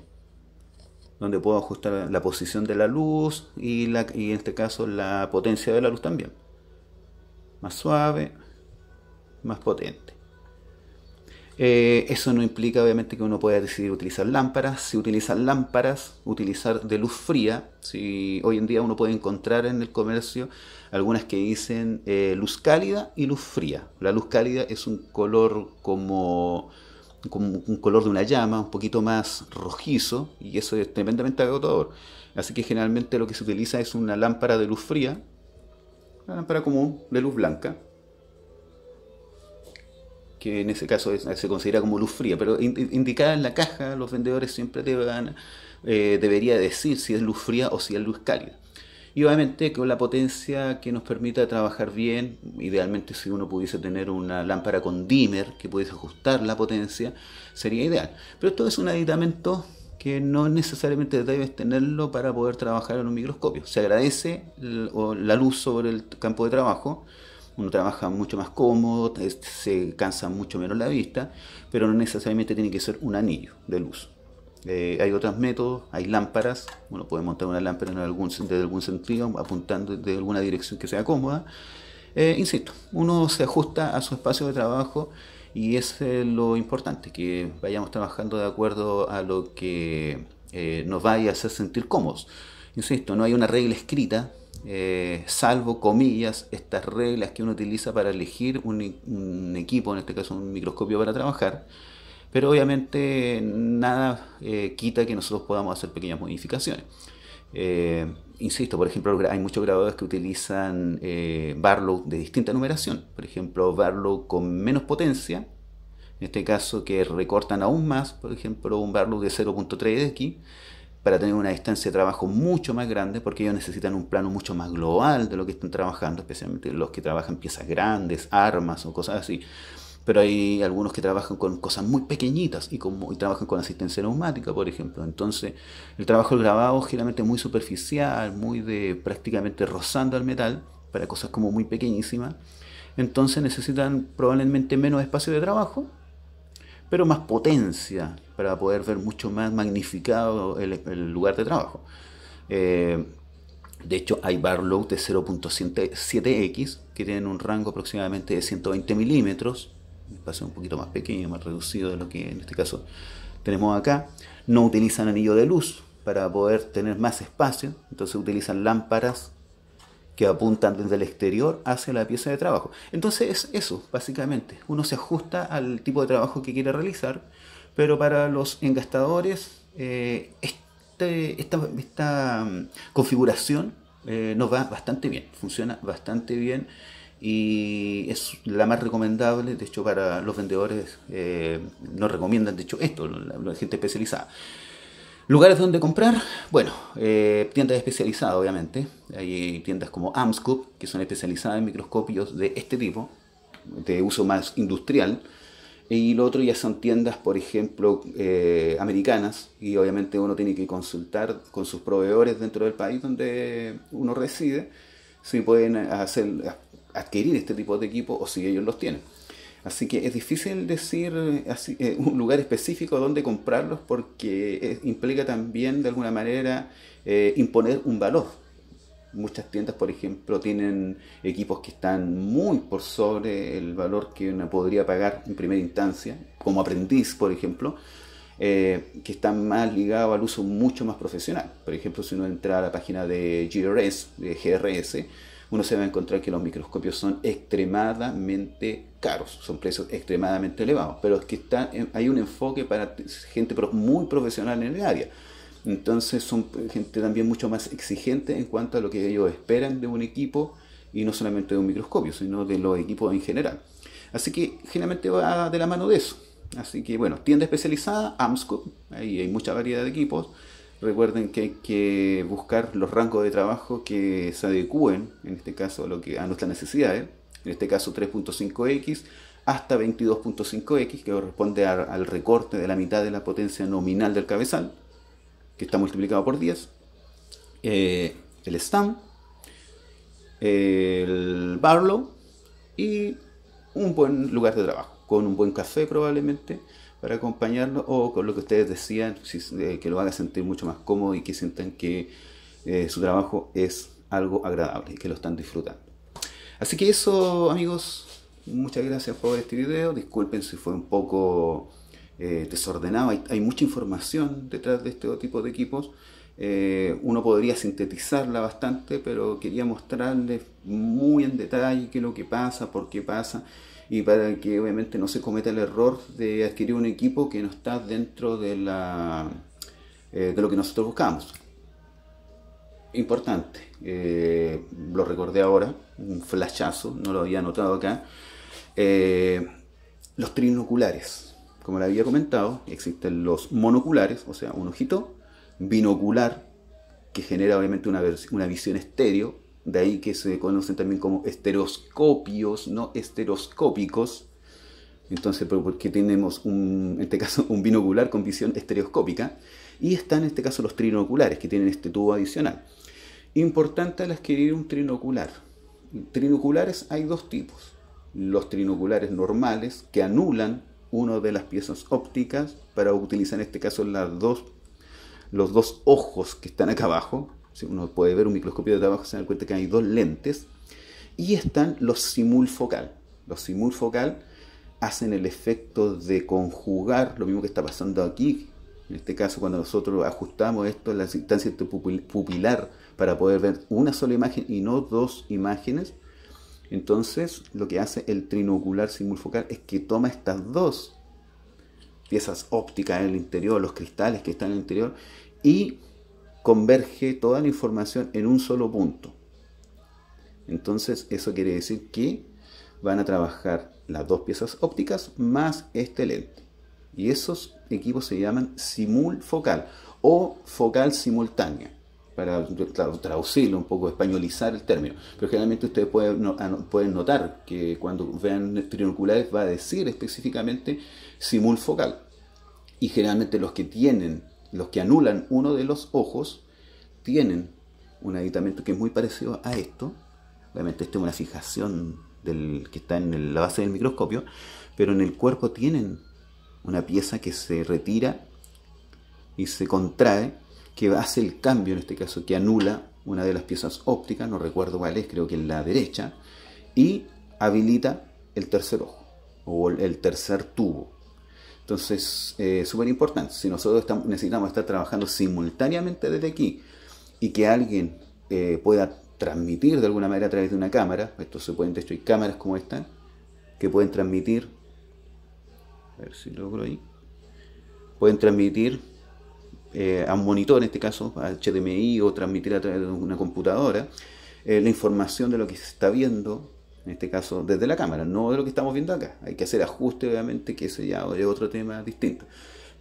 donde puedo ajustar la posición de la luz y, y en este caso la potencia de la luz también. Más suave, más potente. Eh, eso no implica obviamente que uno pueda decidir utilizar lámparas. Si utilizan lámparas, utilizar de luz fría. Si hoy en día uno puede encontrar en el comercio algunas que dicen eh, luz cálida y luz fría. La luz cálida es un color como, como un color de una llama, un poquito más rojizo y eso es tremendamente agotador. Así que generalmente lo que se utiliza es una lámpara de luz fría, una lámpara común de luz blanca, que en ese caso se considera como luz fría, pero indicada en la caja, los vendedores siempre te eh, debería decir si es luz fría o si es luz cálida. Y obviamente con la potencia que nos permita trabajar bien, idealmente si uno pudiese tener una lámpara con dimmer que pudiese ajustar la potencia, sería ideal. Pero esto es un aditamento que no necesariamente debes tenerlo para poder trabajar en un microscopio. Se agradece la luz sobre el campo de trabajo, uno trabaja mucho más cómodo, se cansa mucho menos la vista, pero no necesariamente tiene que ser un anillo de luz. Eh, hay otros métodos, hay lámparas, uno puede montar una lámpara en algún, desde algún sentido, apuntando de alguna dirección que sea cómoda. Eh, insisto, uno se ajusta a su espacio de trabajo y es eh, lo importante, que vayamos trabajando de acuerdo a lo que nos vaya a hacer sentir cómodos. Insisto, no hay una regla escrita, eh, salvo comillas, estas reglas que uno utiliza para elegir un, equipo, en este caso un microscopio para trabajar. Pero obviamente nada eh, quita que nosotros podamos hacer pequeñas modificaciones. Eh, insisto, por ejemplo, hay muchos grabadores que utilizan Barlow de distinta numeración. Por ejemplo, Barlow con menos potencia, en este caso que recortan aún más, por ejemplo, un Barlow de 03 de aquí para tener una distancia de trabajo mucho más grande, porque ellos necesitan un plano mucho más global de lo que están trabajando, especialmente los que trabajan piezas grandes, armas o cosas así. Pero hay algunos que trabajan con cosas muy pequeñitas y, como, trabajan con asistencia neumática, por ejemplo. Entonces, el trabajo grabado es generalmente muy superficial, muy de prácticamente rozando al metal, para cosas como muy pequeñísimas. Entonces necesitan probablemente menos espacio de trabajo, pero más potencia para poder ver mucho más magnificado el, lugar de trabajo. Eh, de hecho, hay Barlow de 0.7x que tienen un rango aproximadamente de 120 milímetros, espacio un poquito más pequeño, más reducido de lo que en este caso tenemos acá. No utilizan anillo de luz para poder tener más espacio, entonces utilizan lámparas que apuntan desde el exterior hacia la pieza de trabajo. Entonces es eso, básicamente. Uno se ajusta al tipo de trabajo que quiere realizar pero para los engastadores eh, este, esta, mm, configuración eh, nos va bastante bien, funciona bastante bien y es la más recomendable, de hecho para los vendedores eh, nos recomiendan de hecho esto, la, gente especializada. Lugares donde comprar, bueno, tiendas especializadas obviamente, hay tiendas como Amscoop que son especializadas en microscopios de este tipo, de uso más industrial, y lo otro ya son tiendas, por ejemplo, eh, americanas, y obviamente uno tiene que consultar con sus proveedores dentro del país donde uno reside si pueden hacer, adquirir este tipo de equipo o si ellos los tienen. Así que es difícil decir eh, un lugar específico donde comprarlos porque implica también de alguna manera eh, imponer un valor Muchas tiendas, por ejemplo, tienen equipos que están muy por sobre el valor que uno podría pagar en primera instancia, como aprendiz, por ejemplo, eh, que están más ligados al uso mucho más profesional. Por ejemplo, si uno entra a la página de GRS, de GRS, uno se va a encontrar que los microscopios son extremadamente caros, son precios extremadamente elevados, pero que está, eh, hay un enfoque para gente muy profesional en el área. Entonces son gente también mucho más exigente en cuanto a lo que ellos esperan de un equipo y no solamente de un microscopio, sino de los equipos en general. Así que generalmente va de la mano de eso. Así que bueno, tienda especializada, AMSCO, ahí hay mucha variedad de equipos. Recuerden que hay que buscar los rangos de trabajo que se adecúen, en este caso a, lo que, a nuestras necesidades, en este caso 3.5x hasta 22.5x, que corresponde al recorte de la mitad de la potencia nominal del cabezal está multiplicado por 10, eh, el stand el Barlow y un buen lugar de trabajo, con un buen café probablemente para acompañarlo o con lo que ustedes decían, eh, que lo haga sentir mucho más cómodo y que sientan que eh, su trabajo es algo agradable y que lo están disfrutando. Así que eso amigos, muchas gracias por este vídeo disculpen si fue un poco eh, desordenado, hay, mucha información detrás de este tipo de equipos. Eh, uno podría sintetizarla bastante, pero quería mostrarles muy en detalle qué es lo que pasa, por qué pasa, y para que obviamente no se cometa el error de adquirir un equipo que no está dentro de, la, eh, de lo que nosotros buscamos. Importante, eh, lo recordé ahora, un flashazo, no lo había notado acá. los trinoculares como le había comentado, existen los monoculares, o sea, un ojito binocular, que genera obviamente una, una visión estéreo, de ahí que se conocen también como estereoscopios, no estereoscópicos. Entonces, porque tenemos un, en este caso un binocular con visión estereoscópica, y están en este caso los trinoculares, que tienen este tubo adicional. Importante al adquirir un trinocular. Trinoculares hay dos tipos. Los trinoculares normales que anulan uno de las piezas ópticas para utilizar en este caso las dos, los dos ojos que están acá abajo. Si uno puede ver un microscopio de trabajo se dan cuenta que hay dos lentes. Y están los simul focal, Los simul focal hacen el efecto de conjugar lo mismo que está pasando aquí. En este caso, cuando nosotros ajustamos esto la distancia pupilar para poder ver una sola imagen y no dos imágenes, entonces, lo que hace el trinocular simulfocal es que toma estas dos piezas ópticas en el interior, los cristales que están en el interior, y converge toda la información en un solo punto. Entonces, eso quiere decir que van a trabajar las dos piezas ópticas más este lente. Y esos equipos se llaman simulfocal o focal simultánea para traducirlo un poco, españolizar el término. Pero generalmente ustedes pueden, ah, notar que cuando vean trinoculares va a decir específicamente simul focal Y generalmente los que tienen, los que anulan uno de los ojos, tienen un aditamento que es muy parecido a esto. Obviamente esta es una fijación del, que está en la base del microscopio, pero en el cuerpo tienen una pieza que se retira y se contrae que hace el cambio, en este caso, que anula una de las piezas ópticas, no recuerdo cuál es, creo que es la derecha, y habilita el tercer ojo o el tercer tubo. Entonces, eh, es súper importante, si nosotros necesitamos estar trabajando simultáneamente desde aquí y que alguien eh, pueda transmitir de alguna manera a través de una cámara, esto se pueden, de hay cámaras como esta, que pueden transmitir, a ver si logro ahí, pueden transmitir eh, a un monitor, en este caso, a HDMI o transmitir a través de una computadora, eh, la información de lo que se está viendo, en este caso desde la cámara, no de lo que estamos viendo acá. Hay que hacer ajustes, obviamente, que ese ya es otro tema distinto.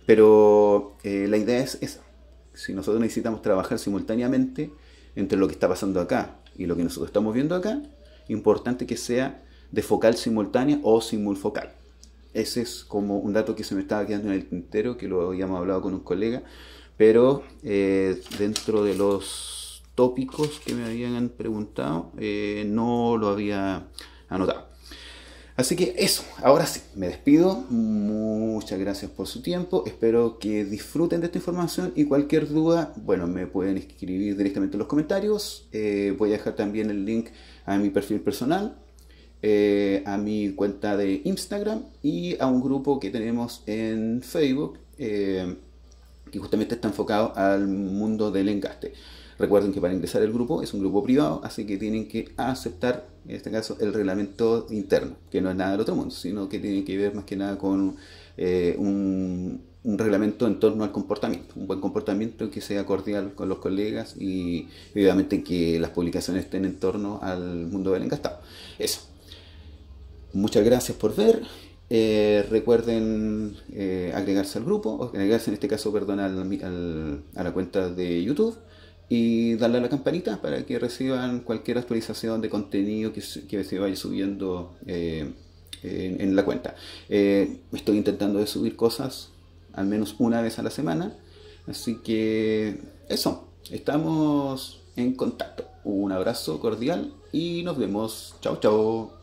Pero eh, la idea es esa. Si nosotros necesitamos trabajar simultáneamente entre lo que está pasando acá y lo que nosotros estamos viendo acá, importante que sea de focal simultánea o simulfocal. Ese es como un dato que se me estaba quedando en el tintero, que lo habíamos hablado con un colega, pero eh, dentro de los tópicos que me habían preguntado, eh, no lo había anotado. Así que eso, ahora sí, me despido. Muchas gracias por su tiempo. Espero que disfruten de esta información y cualquier duda, bueno, me pueden escribir directamente en los comentarios. Eh, voy a dejar también el link a mi perfil personal, a mi cuenta de Instagram y a un grupo que tenemos en Facebook que justamente está enfocado al mundo del engaste. Recuerden que para ingresar al grupo es un grupo privado, así que tienen que aceptar, en este caso, el reglamento interno, que no es nada del otro mundo, sino que tiene que ver más que nada con eh, un, un, reglamento en torno al comportamiento, un buen comportamiento que sea cordial con los colegas y obviamente que las publicaciones estén en torno al mundo del engastado. Eso. Muchas gracias por ver eh, recuerden eh, agregarse al grupo, o agregarse en este caso, perdón, a la cuenta de YouTube y darle a la campanita para que reciban cualquier actualización de contenido que, se, vaya subiendo eh, en, la cuenta. estoy intentando de subir cosas al menos una vez a la semana, así que eso, estamos en contacto. Un abrazo cordial y nos vemos. Chao, chao.